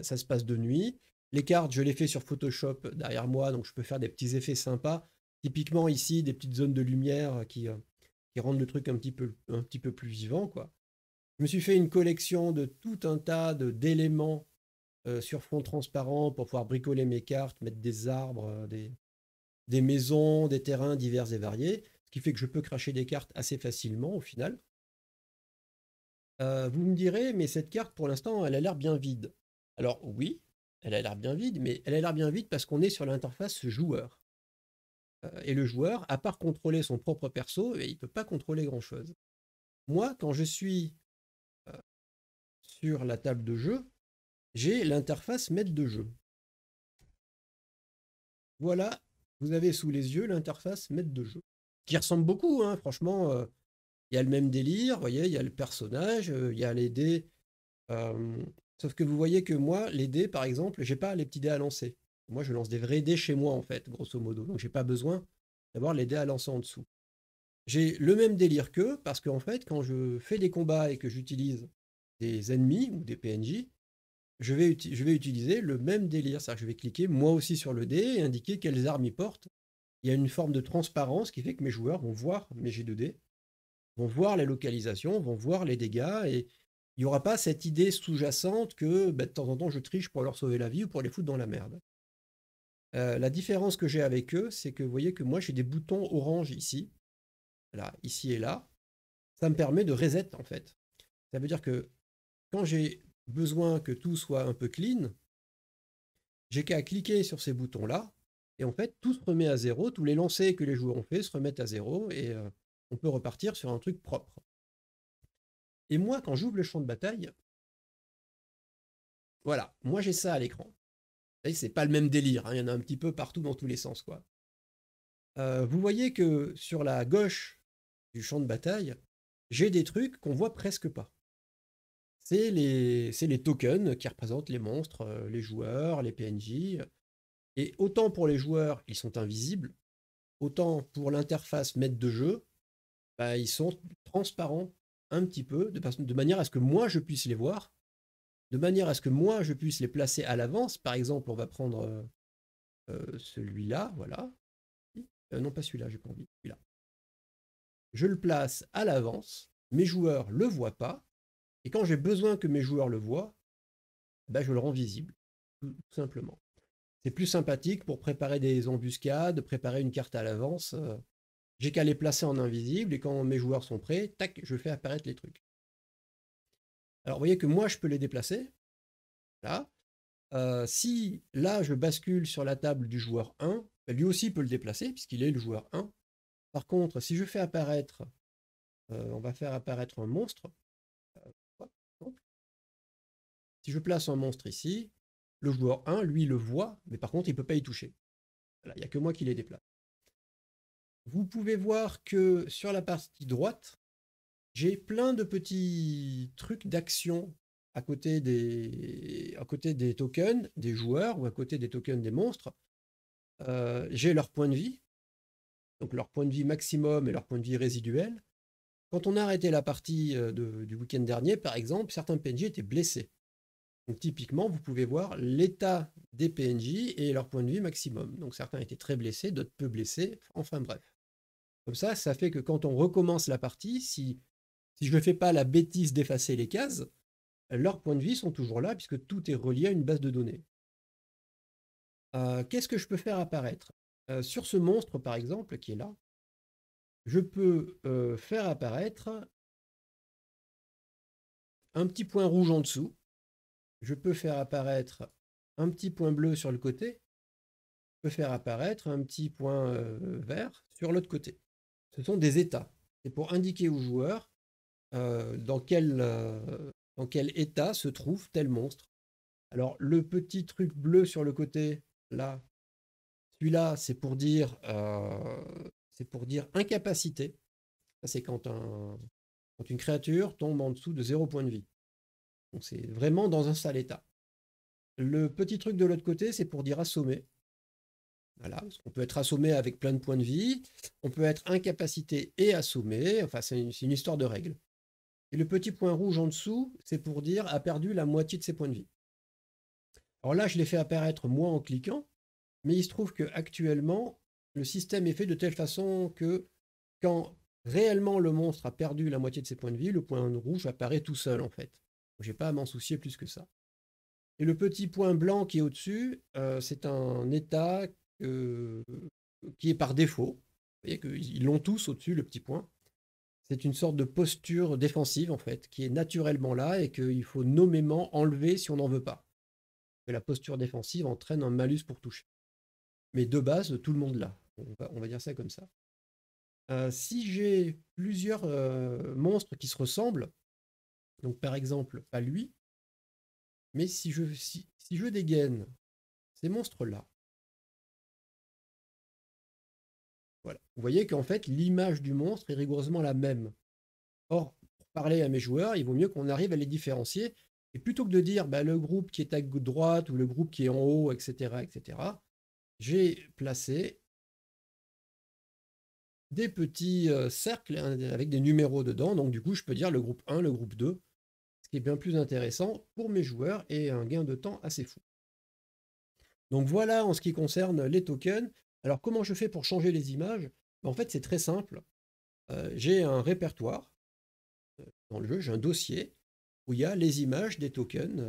S1: ça, se passe de nuit. Les cartes, je les fais sur Photoshop derrière moi, donc je peux faire des petits effets sympas. Typiquement ici, des petites zones de lumière qui, euh, qui rendent le truc un petit peu, un petit peu plus vivant. Quoi. Je me suis fait une collection de tout un tas d'éléments euh, sur fond transparent pour pouvoir bricoler mes cartes, mettre des arbres, euh, des, des, maisons, des terrains divers et variés, ce qui fait que je peux cracher des cartes assez facilement au final. Euh, vous me direz, mais cette carte pour l'instant, elle a l'air bien vide. Alors oui, elle a l'air bien vide, mais elle a l'air bien vide parce qu'on est sur l'interface joueur. et le joueur, à part contrôler son propre perso, il ne peut pas contrôler grand-chose. Moi, quand je suis sur la table de jeu, j'ai l'interface maître de jeu. Voilà, vous avez sous les yeux l'interface maître de jeu, qui ressemble beaucoup, hein, franchement. Euh, il y a le même délire, vous voyez, il y a le personnage, euh, il y a les dés. Euh, sauf que vous voyez que moi, les dés, par exemple, n'ai pas les petits dés à lancer. Moi, je lance des vrais dés chez moi, en fait, grosso modo. Donc, n'ai pas besoin d'avoir les dés à lancer en dessous. J'ai le même délire qu'eux, parce qu'en fait, quand je fais des combats et que j'utilise des ennemis ou des PNJ, je vais, utiliser le même délire. C'est-à-dire que je vais cliquer moi aussi sur le dé et indiquer quelles armes ils portent. Il y a une forme de transparence qui fait que mes joueurs vont voir mes G2D, vont voir la localisation, vont voir les dégâts. Et il n'y aura pas cette idée sous-jacente que bah, de temps en temps je triche pour leur sauver la vie ou pour les foutre dans la merde. Euh, la différence que j'ai avec eux, c'est que vous voyez que moi j'ai des boutons orange ici, là, ici et là. Ça me permet de reset en fait. Ça veut dire que quand j'ai besoin que tout soit un peu clean, j'ai qu'à cliquer sur ces boutons-là, et en fait, tout se remet à zéro, tous les lancers que les joueurs ont faits se remettent à zéro, et euh, on peut repartir sur un truc propre. Et moi, quand j'ouvre le champ de bataille, voilà, moi j'ai ça à l'écran. C'est pas le même délire, hein, il y en a un petit peu partout dans tous les sens. quoi. Euh, vous voyez que sur la gauche du champ de bataille, j'ai des trucs qu'on voit presque pas c'est les, tokens qui représentent les monstres, euh, les joueurs, les PNJ. Et autant pour les joueurs, ils sont invisibles, autant pour l'interface maître de jeu, bah, ils sont transparents un petit peu, de, manière à ce que moi je puisse les voir, de manière à ce que moi je puisse les placer à l'avance. Par exemple, on va prendre euh, euh, celui-là, voilà. non, pas celui-là, j'ai pas envie, celui-là. Je le place à l'avance, mes joueurs le voient pas, et quand j'ai besoin que mes joueurs le voient, ben je le rends visible, tout simplement. C'est plus sympathique pour préparer des embuscades, préparer une carte à l'avance. Euh, j'ai qu'à les placer en invisible et quand mes joueurs sont prêts, tac, je fais apparaître les trucs. Alors vous voyez que moi je peux les déplacer. Là. Euh, si là je bascule sur la table du joueur 1, bah, lui aussi peut le déplacer puisqu'il est le joueur 1. Par contre, si je fais apparaître, euh, on va faire apparaître un monstre, si je place un monstre ici, le joueur 1, lui, le voit, mais par contre, il ne peut pas y toucher. Il n'y a que moi qui les déplace. Vous pouvez voir que sur la partie droite, j'ai plein de petits trucs d'action à côté des à côté des tokens des joueurs ou à côté des tokens des monstres, euh, j'ai leur point de vie, donc leur point de vie maximum et leur point de vie résiduel. Quand on a arrêté la partie euh, du week-end dernier, par exemple, certains PNJ étaient blessés. Donc typiquement, vous pouvez voir l'état des PNJ et leur point de vue maximum. Donc certains étaient très blessés, d'autres peu blessés, enfin bref. Comme ça, ça fait que quand on recommence la partie, si, si je ne fais pas la bêtise d'effacer les cases, leurs points de vie sont toujours là puisque tout est relié à une base de données. Euh, qu'est-ce que je peux faire apparaître euh, Sur ce monstre, par exemple, qui est là, je peux euh, faire apparaître un petit point rouge en dessous. Je peux faire apparaître un petit point bleu sur le côté. Je peux faire apparaître un petit point euh, vert sur l'autre côté. Ce sont des états. C'est pour indiquer au joueur euh, dans, quel, dans quel état se trouve tel monstre. Alors le petit truc bleu sur le côté, là, celui-là, c'est pour dire c'est pour dire incapacité. c'est quand, une créature tombe en dessous de zéro point de vie. Donc c'est vraiment dans un sale état. Le petit truc de l'autre côté, c'est pour dire assommé. Voilà, peut être assommé avec plein de points de vie, on peut être incapacité et assommé, enfin c'est une, histoire de règles. Et le petit point rouge en dessous, c'est pour dire a perdu la moitié de ses points de vie. Alors là, je l'ai fait apparaître moi en cliquant, mais il se trouve qu'actuellement le système est fait de telle façon que quand réellement le monstre a perdu la moitié de ses points de vie, le point rouge apparaît tout seul en fait. n'ai pas à m'en soucier plus que ça. Et le petit point blanc qui est au-dessus, euh, c'est un état euh, qui est par défaut. Vous voyez qu'ils l'ont tous au-dessus, le petit point. C'est une sorte de posture défensive, en fait, qui est naturellement là et qu'il faut nommément enlever si on n'en veut pas. Mais la posture défensive entraîne un malus pour toucher. Mais de base, tout le monde l'a. On va, on va dire ça comme ça. Euh, si j'ai plusieurs euh, monstres qui se ressemblent, donc par exemple, pas lui, mais si je, si, je dégaine ces monstres-là, voilà. Vous voyez qu'en fait, l'image du monstre est rigoureusement la même. Or, pour parler à mes joueurs, il vaut mieux qu'on arrive à les différencier. Et plutôt que de dire bah, le groupe qui est à droite ou le groupe qui est en haut, etc., etc., j'ai placé des petits euh, cercles hein, avec des numéros dedans. Donc du coup, je peux dire le groupe 1, le groupe 2, ce qui est bien plus intéressant pour mes joueurs et un gain de temps assez fou. Donc voilà en ce qui concerne les tokens. Alors comment je fais pour changer les images ben, En fait, c'est très simple. Euh, j'ai un répertoire euh, dans le jeu, j'ai un dossier où il y a les images des tokens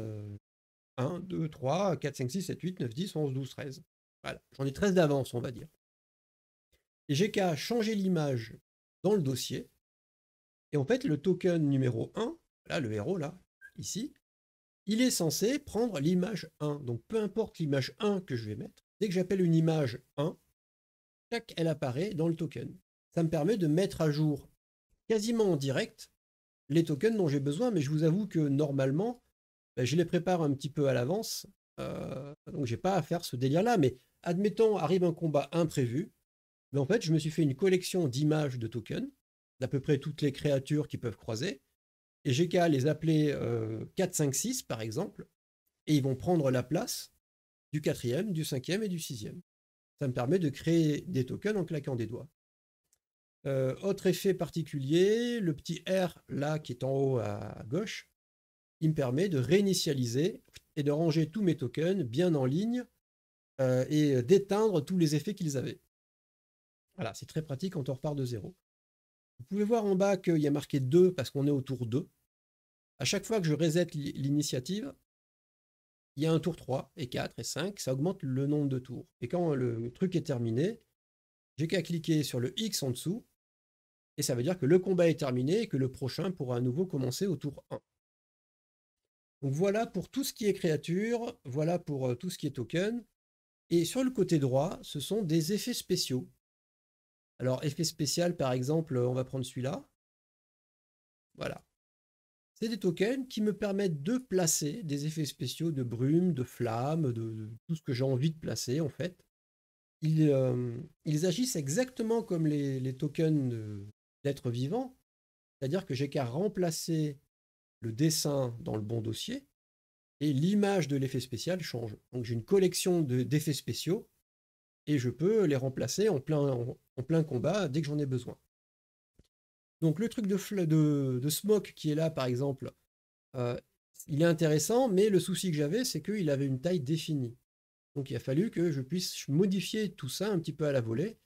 S1: 1, 2, 3, 4, 5, 6, 7, 8, 9, 10, 11, 12, 13. Voilà, j'en ai 13 d'avance, on va dire. Et j'ai qu'à changer l'image dans le dossier. Et en fait, le token numéro 1, là, le héros, là, ici, il est censé prendre l'image 1. Donc peu importe l'image 1 que je vais mettre, dès que j'appelle une image 1, chaque elle apparaît dans le token. Ça me permet de mettre à jour quasiment en direct les tokens dont j'ai besoin, mais je vous avoue que normalement, ben, je les prépare un petit peu à l'avance, Donc euh, donc j'ai pas à faire ce délire-là, mais admettons, arrive un combat imprévu, mais en fait, je me suis fait une collection d'images de tokens d'à peu près toutes les créatures qui peuvent croiser. Et j'ai qu'à les appeler 4, 5, 6 par exemple, et ils vont prendre la place du quatrième, du cinquième et du sixième. Ça me permet de créer des tokens en claquant des doigts. Euh, autre effet particulier, le petit R là qui est en haut à gauche, il me permet de réinitialiser et de ranger tous mes tokens bien en ligne euh, et euh, d'éteindre tous les effets qu'ils avaient. Voilà, c'est très pratique quand on repart de zéro. Vous pouvez voir en bas qu'il y a marqué 2 parce qu'on est au tour 2. À chaque fois que je reset l'initiative, il y a un tour 3 et 4 et 5, ça augmente le nombre de tours. Et quand le truc est terminé, j'ai qu'à cliquer sur le X en dessous, et ça veut dire que le combat est terminé et que le prochain pourra à nouveau commencer au tour 1. Donc voilà pour tout ce qui est créature, voilà pour euh, tout ce qui est token. Et sur le côté droit, ce sont des effets spéciaux. Alors, effet spécial, par exemple, on va prendre celui-là. Voilà. C'est des tokens qui me permettent de placer des effets spéciaux de brume, de flamme, de, tout ce que j'ai envie de placer, en fait. Ils, euh, agissent exactement comme les, tokens d'êtres vivants, c'est-à-dire que j'ai qu'à remplacer le dessin dans le bon dossier et l'image de l'effet spécial change. Donc j'ai une collection d'effets spéciaux et je peux les remplacer en plein, en, plein combat dès que j'en ai besoin. Donc le truc de, Smoke qui est là par exemple, euh, il est intéressant, mais le souci que j'avais, c'est qu'il avait une taille définie. Donc il a fallu que je puisse modifier tout ça un petit peu à la volée.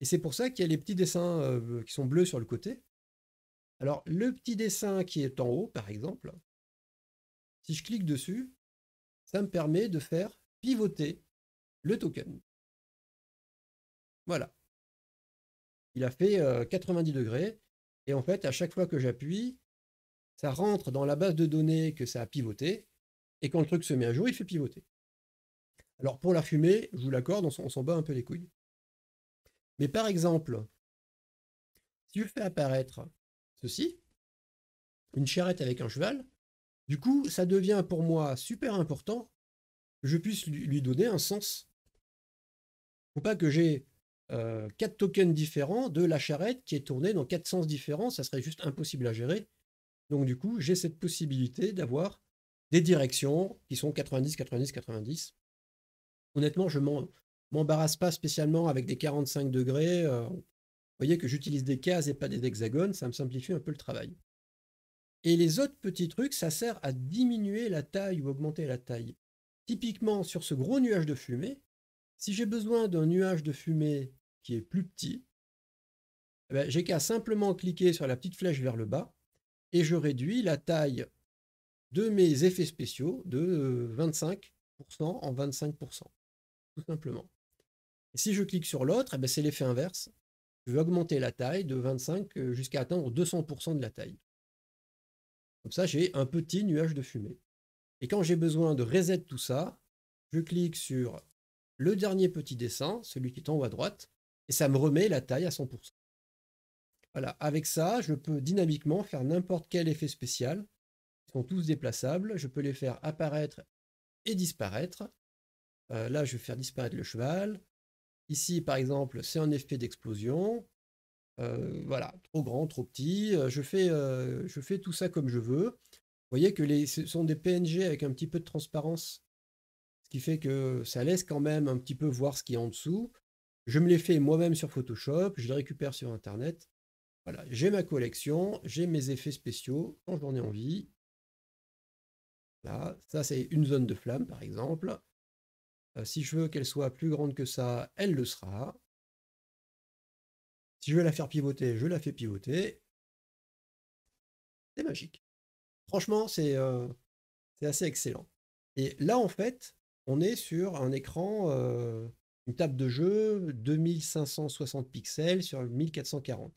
S1: Et c'est pour ça qu'il y a les petits dessins euh, qui sont bleus sur le côté. Alors le petit dessin qui est en haut, par exemple, si je clique dessus, ça me permet de faire pivoter le token.
S2: Voilà. Il a fait 90 euh,
S1: degrés. Et en fait, à chaque fois que j'appuie, ça rentre dans la base de données que ça a pivoté. Et quand le truc se met à jour, il fait pivoter. Alors pour la fumée, je vous l'accorde, on s'en bat un peu les couilles. Mais par exemple, si je fais apparaître ceci, une charrette avec un cheval, du coup, ça devient pour moi super important que je puisse lui donner un sens. Faut pas que j'ai euh, quatre tokens différents de la charrette qui est tournée dans quatre sens différents. Ça serait juste impossible à gérer. Donc du coup, j'ai cette possibilité d'avoir des directions qui sont 90, 90, 90. Honnêtement, je m'embarrasse pas spécialement avec des 45 degrés. Euh, vous voyez que j'utilise des cases et pas des hexagones, ça me simplifie un peu le travail. Et les autres petits trucs, ça sert à diminuer la taille ou augmenter la taille. Typiquement, sur ce gros nuage de fumée, si j'ai besoin d'un nuage de fumée est plus petit, eh ben, j'ai qu'à simplement cliquer sur la petite flèche vers le bas et je réduis la taille de mes effets spéciaux de 25% euh, en 25%, tout simplement. Et si je clique sur l'autre, eh ben, c'est l'effet inverse. Je veux augmenter la taille de 25 euh, jusqu'à atteindre 200% de la taille. Comme ça, j'ai un petit nuage de fumée. Et quand j'ai besoin de reset tout ça, je clique sur le dernier petit dessin, celui qui est en haut à droite, et ça me remet la taille à 100%. Voilà, avec ça, je peux dynamiquement faire n'importe quel effet spécial. Ils sont tous déplaçables, je peux les faire apparaître et disparaître. Euh, là, je vais faire disparaître le cheval. Ici, par exemple, c'est un effet d'explosion. Euh, voilà, trop grand, trop petit. Euh, je fais, je fais tout ça comme je veux. Vous voyez que les, ce sont des PNG avec un petit peu de transparence. Ce qui fait que ça laisse quand même un petit peu voir ce qui est en dessous. Je me les fais moi-même sur Photoshop, je les récupère sur Internet. Voilà, j'ai ma collection, j'ai mes effets spéciaux quand j'en ai envie. Là, ça c'est une zone de flamme par exemple. Euh, si je veux qu'elle soit plus grande que ça, elle le sera. Si je veux la faire pivoter, je la fais pivoter. C'est magique. Franchement, c'est euh, assez excellent. Et là, en fait, on est sur un écran euh, une table de jeu 2560 pixels sur 1440.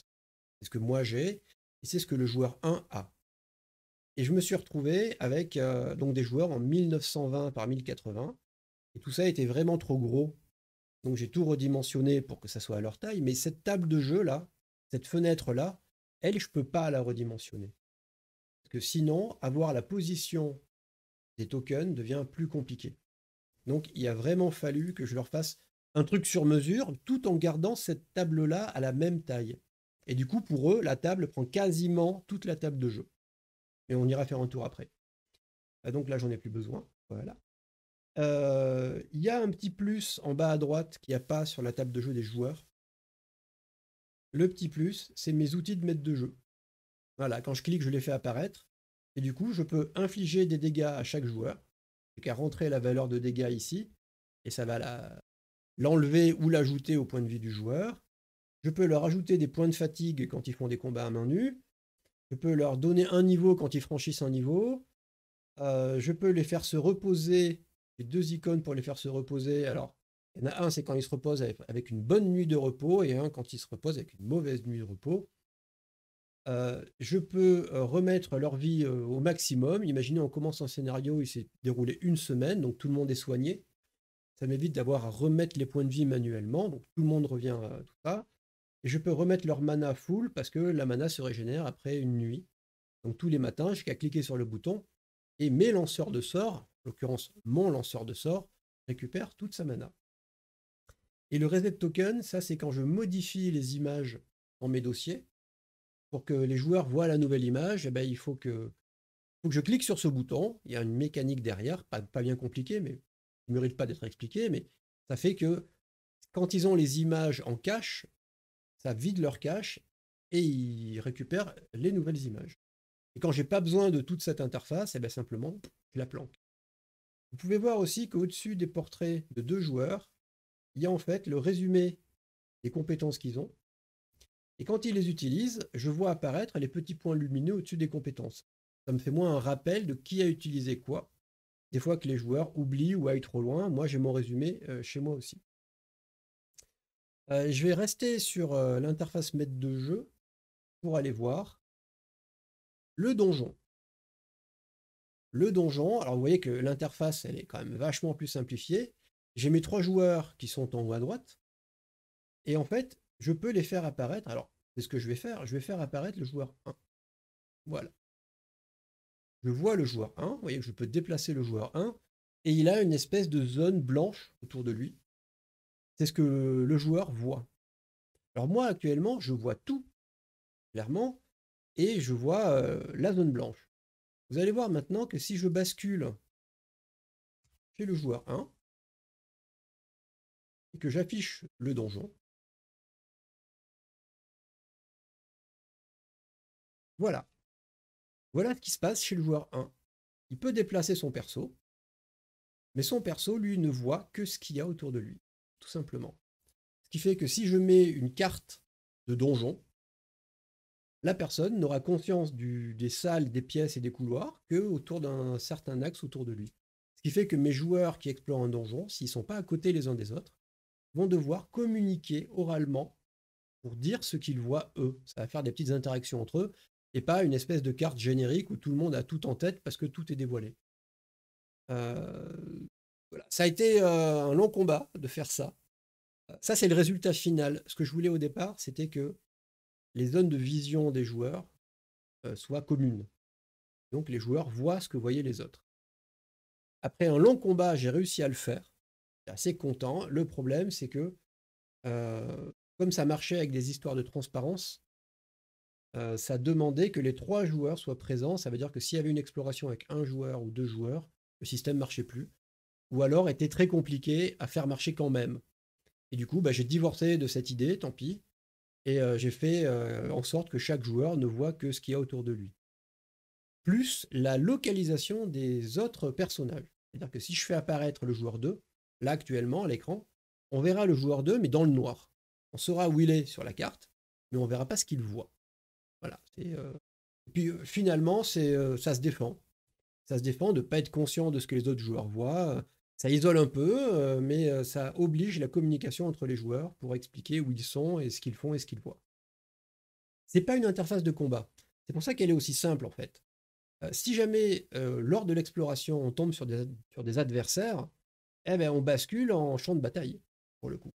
S1: C'est ce que moi j'ai et c'est ce que le joueur 1 a. Et je me suis retrouvé avec euh, donc des joueurs en 1920 par 1080 et tout ça était vraiment trop gros. Donc j'ai tout redimensionné pour que ça soit à leur taille, mais cette table de jeu là, cette fenêtre là, elle je peux pas la redimensionner. Parce que sinon, avoir la position des tokens devient plus compliqué. Donc il a vraiment fallu que je leur fasse un truc sur mesure, tout en gardant cette table-là à la même taille. Et du coup, pour eux, la table prend quasiment toute la table de jeu. Mais on ira faire un tour après. Bah, donc là, j'en ai plus besoin. Voilà. Euh, il y a un petit plus en bas à droite qui n'y a pas sur la table de jeu des joueurs. Le petit plus, c'est mes outils de maître de jeu. Voilà, quand je clique, je les fais apparaître. Et du coup, je peux infliger des dégâts à chaque joueur. J'ai qu'à rentrer la valeur de dégâts ici, et ça va la, l'enlever ou l'ajouter au point de vie du joueur. Je peux leur ajouter des points de fatigue quand ils font des combats à main nue. Je peux leur donner un niveau quand ils franchissent un niveau. Euh, je peux les faire se reposer. J'ai deux icônes pour les faire se reposer. Alors, il y en a un, c'est quand ils se reposent avec une bonne nuit de repos, et un quand ils se reposent avec une mauvaise nuit de repos. Euh, je peux euh, remettre leur vie au maximum. Imaginez, on commence un scénario, il s'est déroulé une semaine, donc tout le monde est soigné. Ça m'évite d'avoir à remettre les points de vie manuellement. Donc tout le monde revient à tout ça. Et je peux remettre leur mana full parce que la mana se régénère après une nuit. Donc tous les matins, j'ai qu'à cliquer sur le bouton et mes lanceurs de sorts, en l'occurrence mon lanceur de sorts, récupère toute sa mana. Et le reset token, ça c'est quand je modifie les images dans mes dossiers. Pour que les joueurs voient la nouvelle image, eh ben, il faut que, faut que je clique sur ce bouton. Il y a une mécanique derrière, pas, pas bien compliquée, mais mérite pas d'être expliqué, mais ça fait que quand ils ont les images en cache, ça vide leur cache et ils récupèrent les nouvelles images. Et quand j'ai pas besoin de toute cette interface, et eh bien simplement, je la planque. Vous pouvez voir aussi qu'au-dessus des portraits de deux joueurs, il y a en fait le résumé des compétences qu'ils ont. Et quand ils les utilisent, je vois apparaître les petits points lumineux au-dessus des compétences. Ça me fait moins un rappel de qui a utilisé quoi des fois que les joueurs oublient ou aillent trop loin. Moi, j'ai mon résumé euh, chez moi aussi. Euh, je vais rester sur euh, l'interface maître de jeu pour aller voir le donjon. Le donjon, alors vous voyez que l'interface, elle est quand même vachement plus simplifiée. J'ai mes trois joueurs qui sont en haut à droite. Et en fait, je peux les faire apparaître. Alors, c'est ce que je vais faire. Je vais faire apparaître le joueur 1. Voilà je vois le joueur 1, vous voyez que je peux déplacer le joueur 1, et il a une espèce de zone blanche autour de lui. C'est ce que le joueur voit. Alors moi actuellement, je vois tout, clairement, et je vois euh, la zone blanche. Vous allez voir maintenant que si je
S2: bascule chez le joueur 1, et que j'affiche le donjon, voilà, voilà ce qui se passe chez le joueur 1. Il peut
S1: déplacer son perso, mais son perso, lui, ne voit que ce qu'il y a autour de lui, tout simplement. Ce qui fait que si je mets une carte de donjon, la personne n'aura conscience du, des salles, des pièces et des couloirs que autour d'un certain axe autour de lui. Ce qui fait que mes joueurs qui explorent un donjon, s'ils ne sont pas à côté les uns des autres, vont devoir communiquer oralement pour dire ce qu'ils voient eux. Ça va faire des petites interactions entre eux et pas une espèce de carte générique où tout le monde a tout en tête parce que tout est dévoilé. Euh, voilà. Ça a été euh, un long combat de faire ça. Euh, ça, c'est le résultat final. Ce que je voulais au départ, c'était que les zones de vision des joueurs soient communes. Donc les joueurs voient ce que voyaient les autres. Après un long combat, j'ai réussi à le faire. J'étais assez content. Le problème, c'est que comme ça marchait avec des histoires de transparence, euh, ça demandait que les trois joueurs soient présents. Ça veut dire que s'il y avait une exploration avec un joueur ou deux joueurs, le système ne marchait plus. Ou alors était très compliqué à faire marcher quand même. Et du coup, bah, j'ai divorcé de cette idée, tant pis. Et euh, j'ai fait euh, en sorte que chaque joueur ne voit que ce qu'il y a autour de lui. Plus la localisation des autres personnages. C'est-à-dire que si je fais apparaître le joueur 2, là actuellement à l'écran, on verra le joueur 2, mais dans le noir. On saura où il est sur la carte, mais on ne verra pas ce qu'il voit. Voilà. Euh, et puis euh, finalement, c'est euh, ça se défend. Ça se défend de ne pas être conscient de ce que les autres joueurs voient. Ça isole un peu, mais ça oblige la communication entre les joueurs pour expliquer où ils sont et ce qu'ils font et ce qu'ils voient. C'est pas une interface de combat. C'est pour ça qu'elle est aussi simple en fait. si jamais lors de l'exploration on tombe sur des, sur des adversaires, eh ben, on bascule en champ de bataille pour le coup.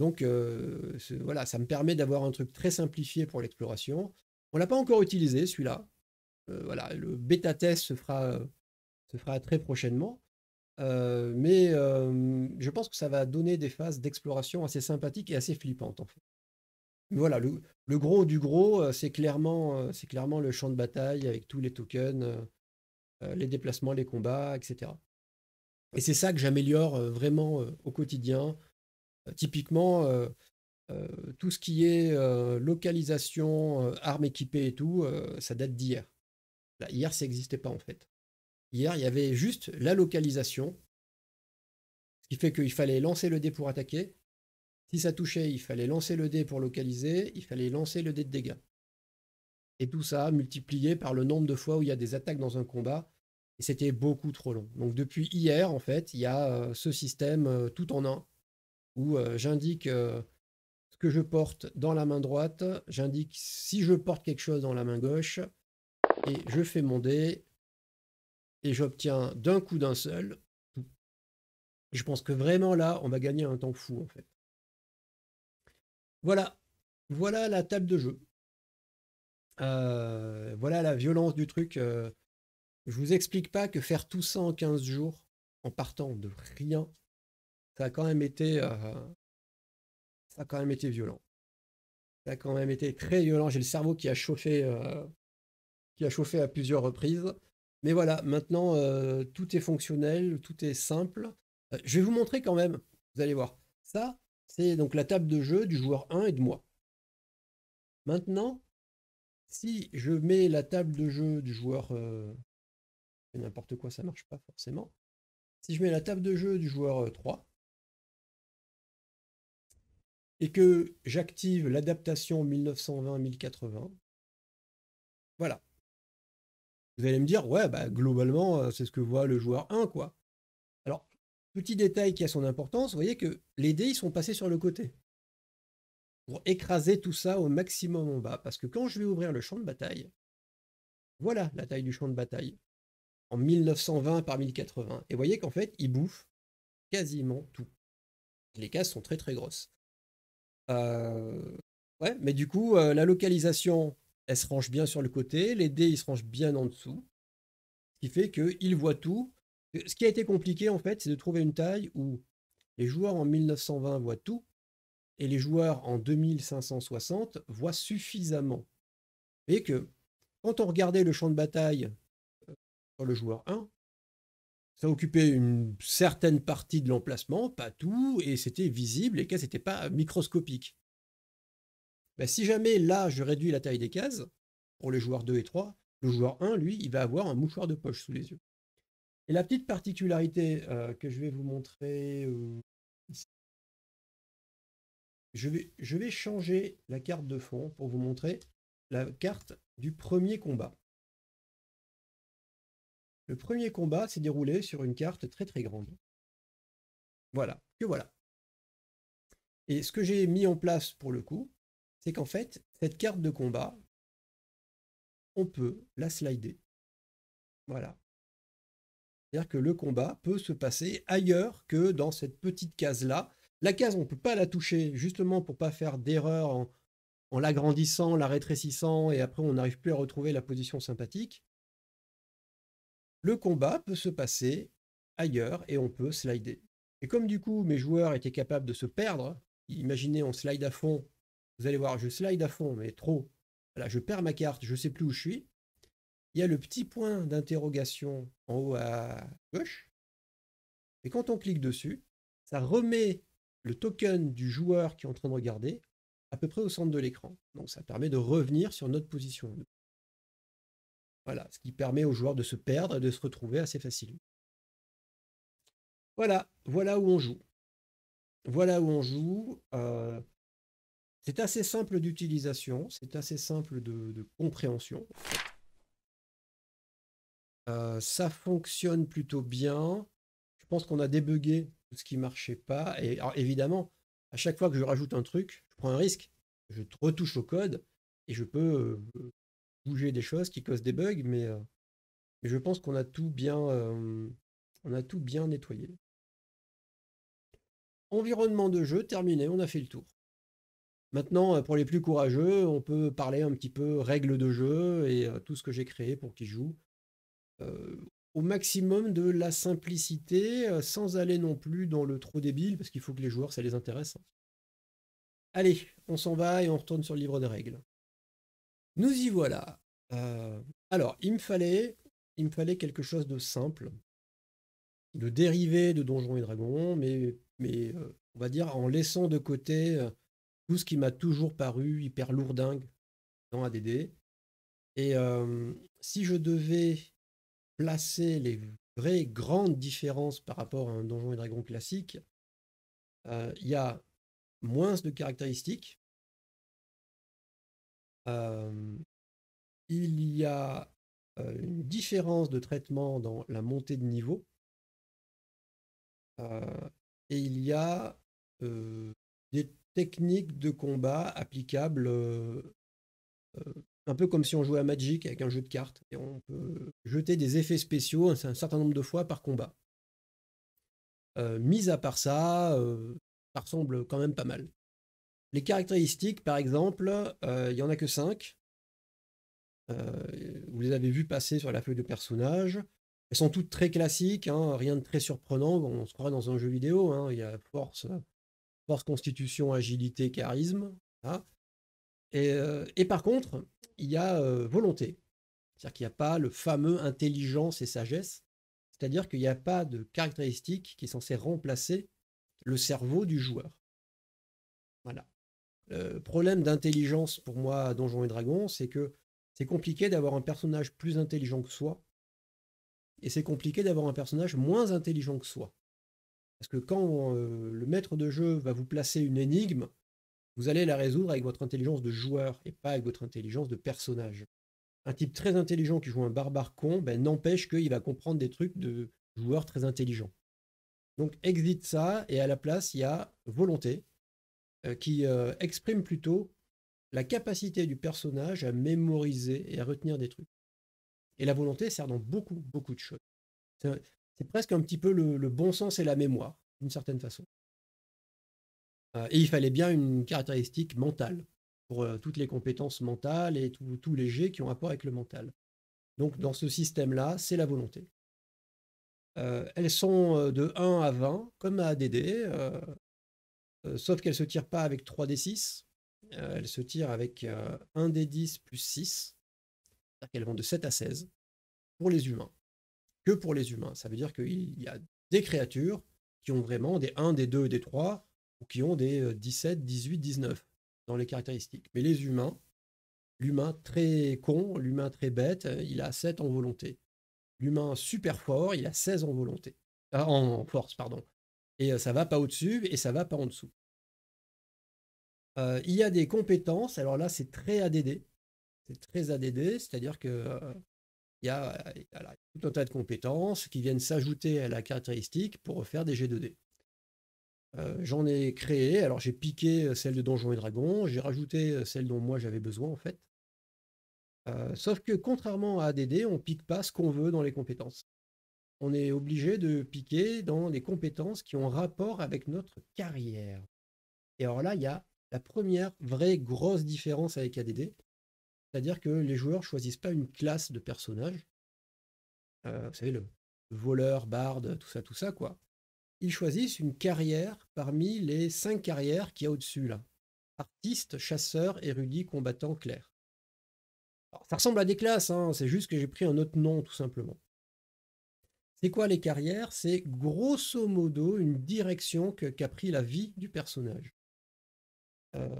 S1: Donc euh, voilà, ça me permet d'avoir un truc très simplifié pour l'exploration. On l'a pas encore utilisé celui-là. Euh, voilà, le bêta test se fera, très prochainement. Euh, mais je pense que ça va donner des phases d'exploration assez sympathiques et assez flippantes en fait. voilà, le, le, gros du gros, c'est clairement, c'est clairement le champ de bataille avec tous les tokens, les déplacements, les combats, etc. Et c'est ça que j'améliore vraiment au quotidien euh, typiquement, euh, euh, tout ce qui est localisation, armes équipées et tout, ça date d'hier. Hier, ça n'existait pas en fait. Hier, il y avait juste la localisation, ce qui fait qu'il fallait lancer le dé pour attaquer. Si ça touchait, il fallait lancer le dé pour localiser, il fallait lancer le dé de dégâts. Et tout ça multiplié par le nombre de fois où il y a des attaques dans un combat. Et c'était beaucoup trop long. Donc depuis hier, en fait, il y a ce système tout en un où euh, j'indique euh, ce que je porte dans la main droite, j'indique si je porte quelque chose dans la main gauche, et je fais mon dé, et j'obtiens d'un coup d'un seul. Je pense que vraiment là, on va gagner un temps fou en fait. Voilà, voilà la table de jeu. Euh, voilà la violence du truc. je vous explique pas que faire tout ça en 15 jours, en partant de rien, ça a quand même été, euh, ça a quand même été violent. Ça a quand même été très violent. J'ai le cerveau qui a chauffé, euh, qui a chauffé à plusieurs reprises. Mais voilà, maintenant euh, tout est fonctionnel, tout est simple. je vais vous montrer quand même. Vous allez voir. Ça, c'est donc la table de jeu du joueur 1 et de moi. Maintenant, si je mets la table de jeu du joueur... Euh, n'importe quoi, ça marche pas forcément. Si je mets la table de jeu du joueur 3, et que j'active l'adaptation 1920-1080, voilà. Vous allez me dire, ouais, bah, globalement, euh, c'est ce que voit le joueur 1, quoi. Alors, petit détail qui a son importance, vous voyez que les dés, ils sont passés sur le côté. Pour écraser tout ça au maximum en bas. Parce que quand je vais ouvrir le champ de bataille, voilà la taille du champ de bataille. En 1920 par 1080. Et vous voyez qu'en fait, il bouffe quasiment tout. Les cases sont très très grosses ouais, mais du coup, la localisation, elle se range bien sur le côté, les dés, ils se rangent bien en dessous, ce qui fait qu'ils voient tout. Ce qui a été compliqué, en fait, c'est de trouver une taille où les joueurs en 1920 voient tout, et les joueurs en 2560 voient suffisamment. Vous voyez que quand on regardait le champ de bataille sur le joueur 1, ça occupait une certaine partie de l'emplacement, pas tout, et c'était visible, et cases n'étaient pas microscopiques. Ben, si jamais là, je réduis la taille des cases, pour les joueurs 2 et 3, le joueur 1, lui, il va avoir un mouchoir de poche sous les yeux. Et la petite particularité euh, que je vais vous montrer, euh, je vais changer la carte de fond pour vous montrer
S2: la carte du premier combat. Le premier
S1: combat s'est déroulé sur une carte très très grande. Voilà, que voilà. Et ce que j'ai mis en place pour le coup, c'est qu'en fait, cette carte de combat, on peut la slider. Voilà. C'est-à-dire que le combat peut se passer ailleurs que dans cette petite case-là. La case, on ne peut pas la toucher, justement pour pas faire d'erreur en, en l'agrandissant, la rétrécissant, et après on n'arrive plus à retrouver la position sympathique le combat peut se passer ailleurs et on peut slider. Et comme du coup mes joueurs étaient capables de se perdre, imaginez on slide à fond, vous allez voir je slide à fond mais trop, je perds ma carte, je ne sais plus où je suis, il y a le petit point d'interrogation en haut à gauche, et quand on clique dessus, ça remet le token du joueur qui est en train de regarder à peu près au centre de l'écran. Donc ça permet de revenir sur notre position. Voilà, ce qui permet aux joueurs de se perdre et de se retrouver assez facilement. Voilà, voilà où on joue. Voilà où on joue. Euh, c'est assez simple d'utilisation, c'est assez simple de, compréhension. Euh, ça fonctionne plutôt bien. Je pense qu'on a débugué tout ce qui marchait pas. Et évidemment, à chaque fois que je rajoute un truc, je prends un risque. Je retouche au code et je peux euh, bouger des choses, qui causent des bugs, mais, euh, je pense qu'on a tout bien, euh, on a tout bien nettoyé. Environnement de jeu terminé, on a fait le tour. Maintenant, euh, pour les plus courageux, on peut parler un petit peu règles de jeu et tout ce que j'ai créé pour qu'ils jouent. au maximum de la simplicité, sans aller non plus dans le trop débile, parce qu'il faut que les joueurs, ça les intéresse. Allez, on s'en va et on retourne sur le livre des règles. Nous y voilà. Euh, alors, il me fallait, il me fallait quelque chose de simple, de dérivé de Donjons et Dragons, mais, mais euh, on va dire en laissant de côté euh, tout ce qui m'a toujours paru hyper lourdingue dans ADD. Et si je devais placer les vraies grandes différences par rapport à un Donjon et Dragon classique, il y a moins de caractéristiques, il y a une différence de traitement dans la montée de niveau et il y a des techniques de combat applicables un peu comme si on jouait à Magic avec un jeu de cartes et on peut jeter des effets spéciaux un certain nombre de fois par combat. mis à part ça, ça ressemble quand même pas mal. Les caractéristiques, par exemple, euh, il n'y en a que 5. Euh, vous les avez vues passer sur la feuille de personnage. Elles sont toutes très classiques, hein, rien de très surprenant. on se croirait dans un jeu vidéo. Hein. il y a force, force, constitution, agilité, charisme. Euh, et, par contre, il y a volonté. C'est-à-dire qu'il n'y a pas le fameux intelligence et sagesse. C'est-à-dire qu'il n'y a pas de caractéristique qui est censée remplacer le cerveau du joueur. Le euh, problème d'intelligence pour moi à Donjons et Dragons, c'est que c'est compliqué d'avoir un personnage plus intelligent que soi, et c'est compliqué d'avoir un personnage moins intelligent que soi. Parce que quand euh, le maître de jeu va vous placer une énigme, vous allez la résoudre avec votre intelligence de joueur et pas avec votre intelligence de personnage. Un type très intelligent qui joue un barbare con, ben, n'empêche qu'il va comprendre des trucs de joueur très intelligent. Donc exit ça, et à la place, il y a volonté, euh, qui euh, exprime plutôt la capacité du personnage à mémoriser et à retenir des trucs. Et la volonté sert dans beaucoup, beaucoup de choses. C'est presque un petit peu le, bon sens et la mémoire, d'une certaine façon. Euh, et il fallait bien une caractéristique mentale pour toutes les compétences mentales et tous les jets qui ont rapport avec le mental. Donc dans ce système-là, c'est la volonté. elles sont de 1 à 20, comme à ADD. Euh, sauf qu'elle ne se tire pas avec 3d6, euh, elle se tire avec 1d10 euh, plus 6. C'est-à-dire qu'elles vont de 7 à 16 pour les humains. Que pour les humains. Ça veut dire qu'il y a des créatures qui ont vraiment des 1, des 2, des 3, ou qui ont des 17, 18, 19 dans les caractéristiques. Mais les humains, l'humain très con, l'humain très bête, il a 7 en volonté. L'humain super fort, il a 16 en volonté. Ah, en force, pardon. Et euh, ça va pas au-dessus et ça va pas en dessous. Euh, il y a des compétences, alors là c'est très ADD. C'est très ADD, c'est-à-dire que euh, il y a tout un tas de compétences qui viennent s'ajouter à la caractéristique pour faire des G2D. J'en ai créé, alors j'ai piqué celle de Donjons et Dragons, j'ai rajouté celle dont moi j'avais besoin en fait. sauf que contrairement à ADD, on pique pas ce qu'on veut dans les compétences on est obligé de piquer dans les compétences qui ont rapport avec notre carrière. Et alors là, il y a la première vraie grosse différence avec ADD, c'est-à-dire que les joueurs choisissent pas une classe de personnage. Euh, vous savez, le voleur, barde, tout ça, tout ça, quoi. Ils choisissent une carrière parmi les cinq carrières qu'il y a au-dessus, là. Artiste, chasseur, érudit, combattant, clerc. Alors, ça ressemble à des classes, hein. c'est juste que j'ai pris un autre nom, tout simplement. C'est quoi les carrières C'est grosso modo une direction qu'a pris la vie du personnage. Euh,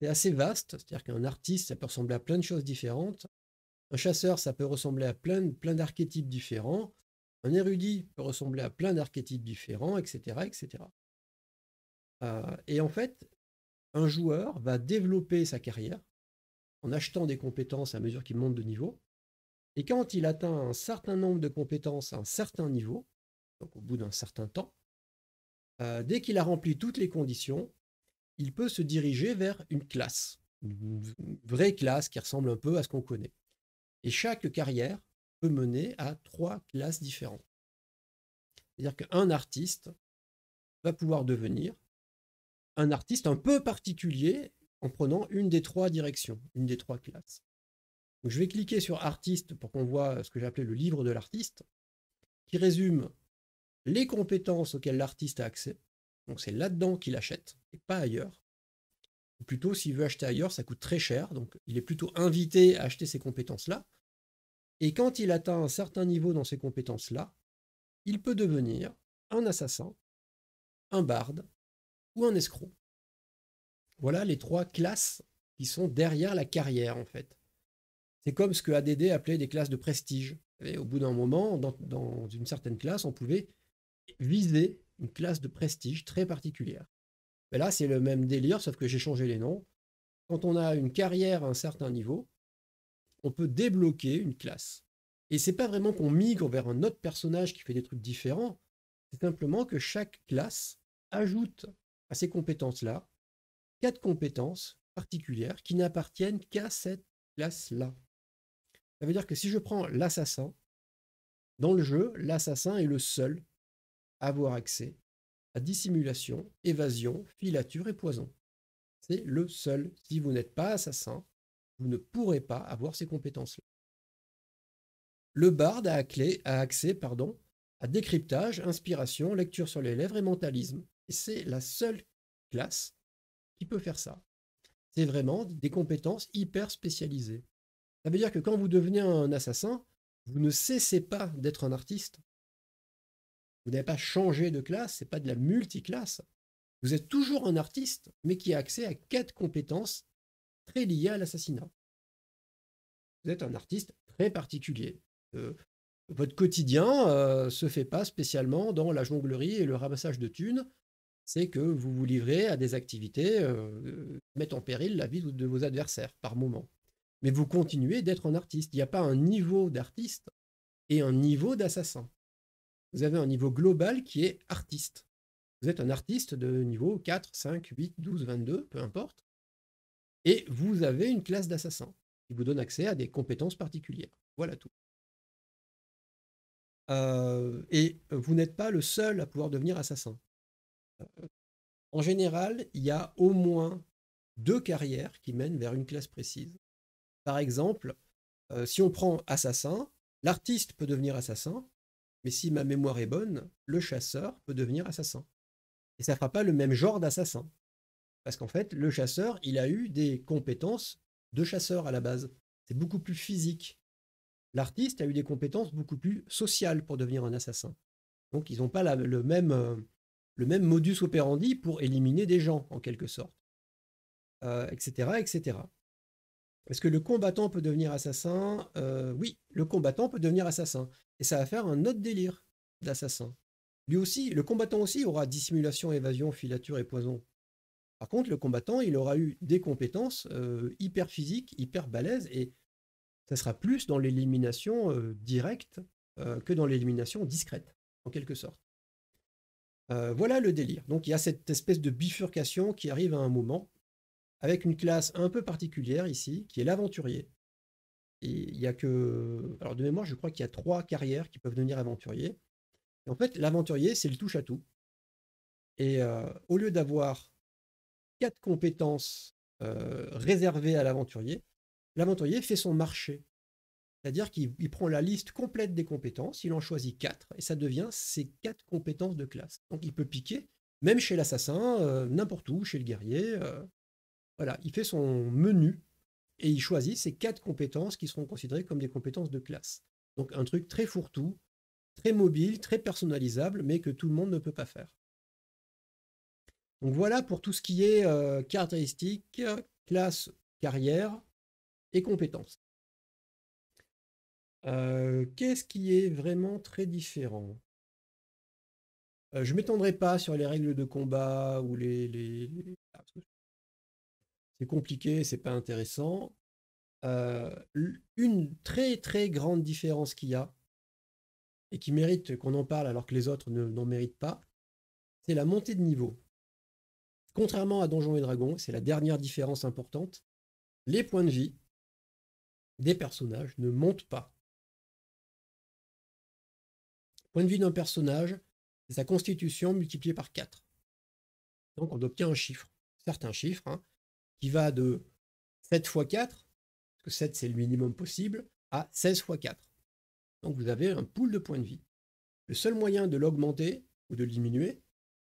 S1: c'est assez vaste, c'est-à-dire qu'un artiste, ça peut ressembler à plein de choses différentes. Un chasseur, ça peut ressembler à plein, plein d'archétypes différents. Un érudit peut ressembler à plein d'archétypes différents, etc. etc. Euh, et en fait, un joueur va développer sa carrière en achetant des compétences à mesure qu'il monte de niveau. Et quand il atteint un certain nombre de compétences à un certain niveau, donc au bout d'un certain temps, euh, dès qu'il a rempli toutes les conditions, il peut se diriger vers une classe, une vraie classe qui ressemble un peu à ce qu'on connaît. Et chaque carrière peut mener à trois classes différentes. C'est-à-dire qu'un artiste va pouvoir devenir un artiste un peu particulier en prenant une des trois directions, une des trois classes je vais cliquer sur artiste pour qu'on voit ce que j'appelais le livre de l'artiste, qui résume les compétences auxquelles l'artiste a accès. Donc c'est là-dedans qu'il achète et pas ailleurs. Ou plutôt, s'il veut acheter ailleurs, ça coûte très cher. Donc il est plutôt invité à acheter ces compétences-là. Et quand il atteint un certain niveau dans ces compétences-là, il peut devenir un assassin, un barde ou un escroc. Voilà les trois classes qui sont derrière la carrière en fait. C'est comme ce que ADD appelait des classes de prestige. au bout d'un moment, dans, une certaine classe, on pouvait viser une classe de prestige très particulière. là, c'est le même délire, sauf que j'ai changé les noms. Quand on a une carrière à un certain niveau, on peut débloquer une classe. Et ce n'est pas vraiment qu'on migre vers un autre personnage qui fait des trucs différents, c'est simplement que chaque classe ajoute à ces compétences-là quatre compétences particulières qui n'appartiennent qu'à cette classe-là. Ça veut dire que si je prends l'assassin, dans le jeu, l'assassin est le seul à avoir accès à dissimulation, évasion, filature et poison. C'est le seul. Si vous n'êtes pas assassin, vous ne pourrez pas avoir ces compétences-là. Le barde a, a, accès pardon, à décryptage, inspiration, lecture sur les lèvres et mentalisme. c'est la seule classe qui peut faire ça. C'est vraiment des compétences hyper spécialisées. Ça veut dire que quand vous devenez un assassin, vous ne cessez pas d'être un artiste. Vous n'avez pas changé de classe, c'est pas de la multiclasse. Vous êtes toujours un artiste, mais qui a accès à quatre compétences très liées à l'assassinat. Vous êtes un artiste très particulier. Euh, votre quotidien ne euh, se fait pas spécialement dans la jonglerie et le ramassage de thunes. C'est que vous vous livrez à des activités euh, qui mettent en péril la vie de vos adversaires par moment mais vous continuez d'être un artiste. Il n'y a pas un niveau d'artiste et un niveau d'assassin. Vous avez un niveau global qui est artiste. Vous êtes un artiste de niveau 4, 5, 8, 12, 22, peu importe. Et vous avez une classe d'assassin qui vous donne accès à des compétences particulières. Voilà tout. Euh, et vous n'êtes pas le seul à pouvoir devenir assassin. Euh, en général, il y a au moins deux carrières qui mènent vers une classe précise. Par exemple, euh, si on prend assassin, l'artiste peut devenir assassin, mais si ma mémoire est bonne, le chasseur peut devenir assassin. Et ça ne fera pas le même genre d'assassin. Parce qu'en fait, le chasseur, il a eu des compétences de chasseur à la base. C'est beaucoup plus physique. L'artiste a eu des compétences beaucoup plus sociales pour devenir un assassin. Donc ils n'ont pas le, même, euh, le même modus operandi pour éliminer des gens, en quelque sorte. etc., euh, etc. Parce que le combattant peut devenir assassin. Euh, oui, le combattant peut devenir assassin. Et ça va faire un autre délire d'assassin. Lui aussi, le combattant aussi aura dissimulation, évasion, filature et poison. Par contre, le combattant, il aura eu des compétences euh, hyper physiques, hyper balèzes, et ça sera plus dans l'élimination euh, directe que dans l'élimination discrète, en quelque sorte. voilà le délire. Donc il y a cette espèce de bifurcation qui arrive à un moment avec une classe un peu particulière ici, qui est l'aventurier. il n'y a que. Alors de mémoire, je crois qu'il y a trois carrières qui peuvent devenir aventurier. en fait, l'aventurier, c'est le touche à tout. Et euh, au lieu d'avoir quatre compétences euh, réservées à l'aventurier, l'aventurier fait son marché. C'est-à-dire qu'il prend la liste complète des compétences, il en choisit quatre, et ça devient ses quatre compétences de classe. Donc il peut piquer, même chez l'assassin, euh, n'importe où, chez le guerrier. Voilà, il fait son menu et il choisit ces quatre compétences qui seront considérées comme des compétences de classe. Donc un truc très fourre-tout, très mobile, très personnalisable, mais que tout le monde ne peut pas faire. Donc voilà pour tout ce qui est euh, caractéristiques, classe, carrière et compétences. Euh, qu'est-ce qui est vraiment très différent euh, Je ne m'étendrai pas sur les règles de combat ou les c'est compliqué, c'est pas intéressant. Euh, une très très grande différence qu'il y a, et qui mérite qu'on en parle alors que les autres n'en méritent pas, c'est la montée de niveau. Contrairement à Donjons et Dragons, c'est la dernière différence importante, les points de vie
S2: des personnages ne montent pas.
S1: Point de vie d'un personnage, c'est sa constitution multipliée par 4. Donc on obtient un chiffre, certains chiffres. Hein, qui va de 7 x 4, parce que 7 c'est le minimum possible, à 16 x 4. Donc vous avez un pool de points de vie. Le seul moyen de l'augmenter ou de le diminuer,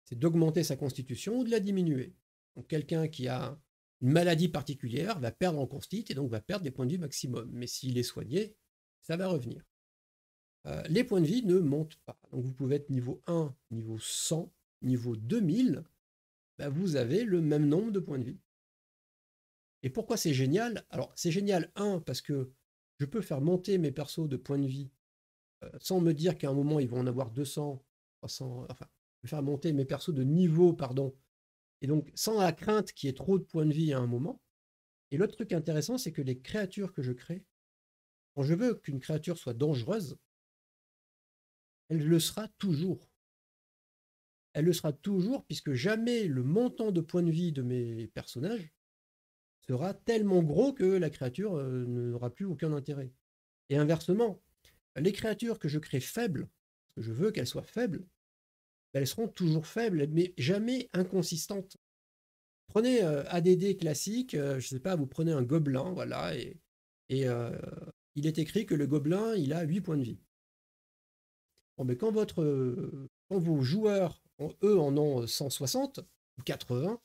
S1: c'est d'augmenter sa constitution ou de la diminuer. Donc quelqu'un qui a une maladie particulière va perdre en constitution et donc va perdre des points de vie maximum. Mais s'il est soigné, ça va revenir. Euh, les points de vie ne montent pas. Donc vous pouvez être niveau 1, niveau 100, niveau 2000, ben, vous avez le même nombre de points de vie. Et pourquoi c'est génial Alors, c'est génial, un, parce que je peux faire monter mes persos de points de vie euh, sans me dire qu'à un moment, ils vont en avoir 200, 300, enfin, je peux faire monter mes persos de niveau, pardon, et donc sans la crainte qu'il y ait trop de points de vie à un moment. Et l'autre truc intéressant, c'est que les créatures que je crée, quand je veux qu'une créature soit dangereuse, elle le sera toujours. Elle le sera toujours puisque jamais le montant de points de vie de mes personnages sera tellement gros que la créature euh, n'aura plus aucun intérêt. Et inversement, les créatures que je crée faibles, que je veux qu'elles soient faibles, ben, elles seront toujours faibles, mais jamais inconsistantes. Prenez euh, ADD classique, euh, je sais pas, vous prenez un gobelin, voilà, et, il est écrit que le gobelin, il a 8 points de vie. Bon, mais quand, votre, quand vos joueurs, eux, en ont 160 ou 80,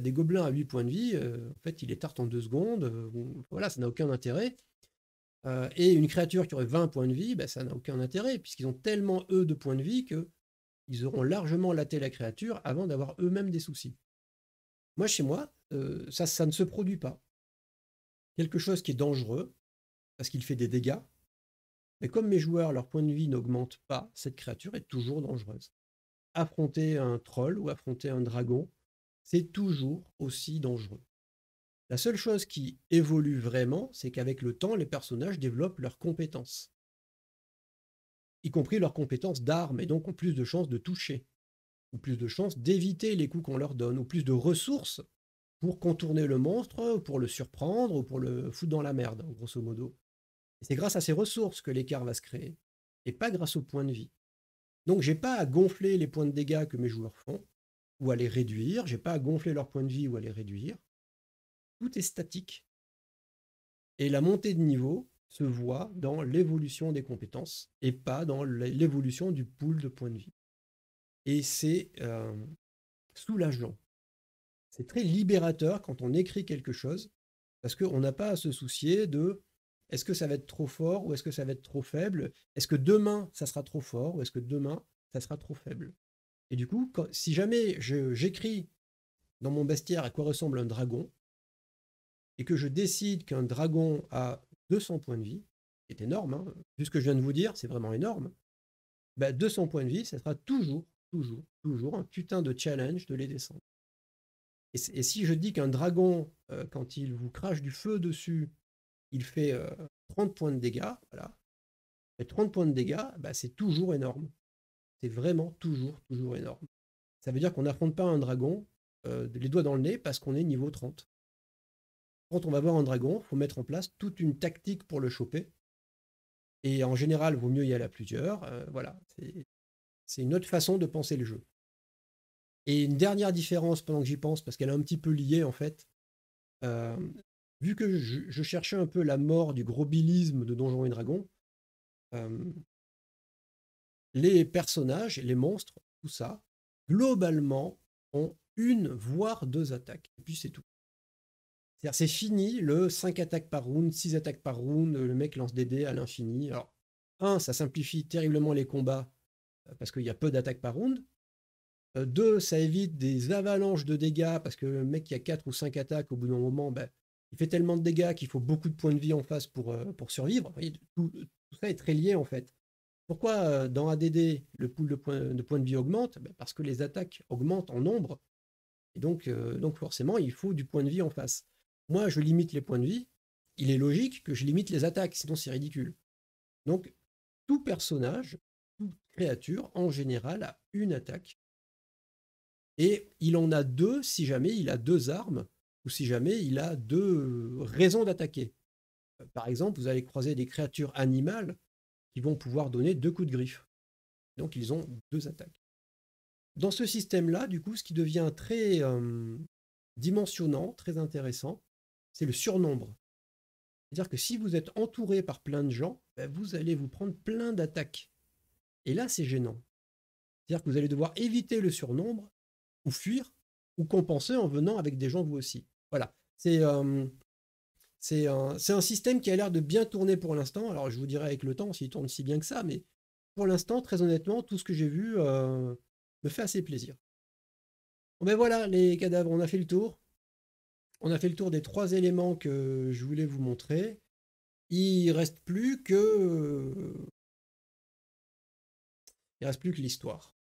S1: des gobelins à 8 points de vie, euh, en fait, il est tarte en 2 secondes. Euh, voilà, ça n'a aucun intérêt. Euh, et une créature qui aurait 20 points de vie, ben, ça n'a aucun intérêt, puisqu'ils ont tellement, eux, de points de vie qu'ils auront largement laté la créature avant d'avoir eux-mêmes des soucis. Moi, chez moi, ça, ça ne se produit pas. Quelque chose qui est dangereux, parce qu'il fait des dégâts, mais comme mes joueurs, leur point de vie n'augmente pas, cette créature est toujours dangereuse. Affronter un troll ou affronter un dragon, c'est toujours aussi dangereux. La seule chose qui évolue vraiment, c'est qu'avec le temps, les personnages développent leurs compétences, y compris leurs compétences d'armes, et donc ont plus de chances de toucher, ou plus de chances d'éviter les coups qu'on leur donne, ou plus de ressources pour contourner le monstre, ou pour le surprendre, ou pour le foutre dans la merde, grosso modo. Et c'est grâce à ces ressources que l'écart va se créer, et pas grâce aux points de vie. Donc j'ai pas à gonfler les points de dégâts que mes joueurs font, ou à les réduire. Je n'ai pas à gonfler leur point de vie ou à les réduire. Tout est statique. Et la montée de niveau se voit dans l'évolution des compétences et pas dans l'évolution du pool de points de vie. Et c'est euh, soulageant. C'est très libérateur quand on écrit quelque chose parce qu'on n'a pas à se soucier de est-ce que ça va être trop fort ou est-ce que ça va être trop faible Est-ce que demain ça sera trop fort ou est-ce que demain ça sera trop faible et du coup, si jamais j'écris dans mon bestiaire à quoi ressemble un dragon, et que je décide qu'un dragon a 200 points de vie, c'est est énorme, hein, vu ce que je viens de vous dire, c'est vraiment énorme, bah 200 points de vie, ça sera toujours, toujours, toujours un putain de challenge de les descendre. Et, si je dis qu'un dragon, euh, quand il vous crache du feu dessus, il fait 30 euh, points de dégâts, voilà, et 30 points de dégâts, bah, c'est toujours énorme c'est vraiment toujours, toujours énorme. Ça veut dire qu'on n'affronte pas un dragon euh, les doigts dans le nez parce qu'on est niveau 30. Quand on va voir un dragon, faut mettre en place toute une tactique pour le choper. Et en général, vaut mieux y aller à plusieurs. Euh, voilà, c'est une autre façon de penser le jeu. Et une dernière différence pendant que j'y pense, parce qu'elle est un petit peu liée en fait. Euh, vu que je, cherchais un peu la mort du gros de Donjons et Dragons, les personnages, les monstres, tout ça, globalement, ont une, voire deux attaques. Et puis c'est tout. cest fini le 5 attaques par round, 6 attaques par round, le mec lance des dés à l'infini. Alors, un, ça simplifie terriblement les combats euh, parce qu'il y a peu d'attaques par round. Euh, deux, ça évite des avalanches de dégâts parce que le mec qui a 4 ou 5 attaques au bout d'un moment, ben, il fait tellement de dégâts qu'il faut beaucoup de points de vie en face pour, euh, pour survivre. tout, ça est très lié en fait. Pourquoi euh, dans ADD, le pool de points de, vie augmente ben, Parce que les attaques augmentent en nombre. Et donc, euh, donc forcément, il faut du point de vie en face. Moi, je limite les points de vie. Il est logique que je limite les attaques, sinon c'est ridicule. Donc, tout personnage, toute créature, en général, a une attaque. Et il en a deux si jamais il a deux armes ou si jamais il a deux euh, raisons d'attaquer. Par exemple, vous allez croiser des créatures animales qui vont pouvoir donner deux coups de griffe. Donc ils ont deux attaques. Dans ce système-là, du coup, ce qui devient très euh, dimensionnant, très intéressant, c'est le surnombre. C'est-à-dire que si vous êtes entouré par plein de gens, ben, vous allez vous prendre plein d'attaques. Et là, c'est gênant. C'est-à-dire que vous allez devoir éviter le surnombre, ou fuir, ou compenser en venant avec des gens vous aussi. Voilà. C'est euh, c'est un, système qui a l'air de bien tourner pour l'instant. Alors je vous dirai avec le temps s'il tourne si bien que ça, mais pour l'instant, très honnêtement, tout ce que j'ai vu euh, me fait assez plaisir. Bon ben voilà, les cadavres, on a fait le tour. On a fait le tour des trois éléments que je voulais vous montrer. Il reste plus que euh,
S2: il reste plus que l'histoire.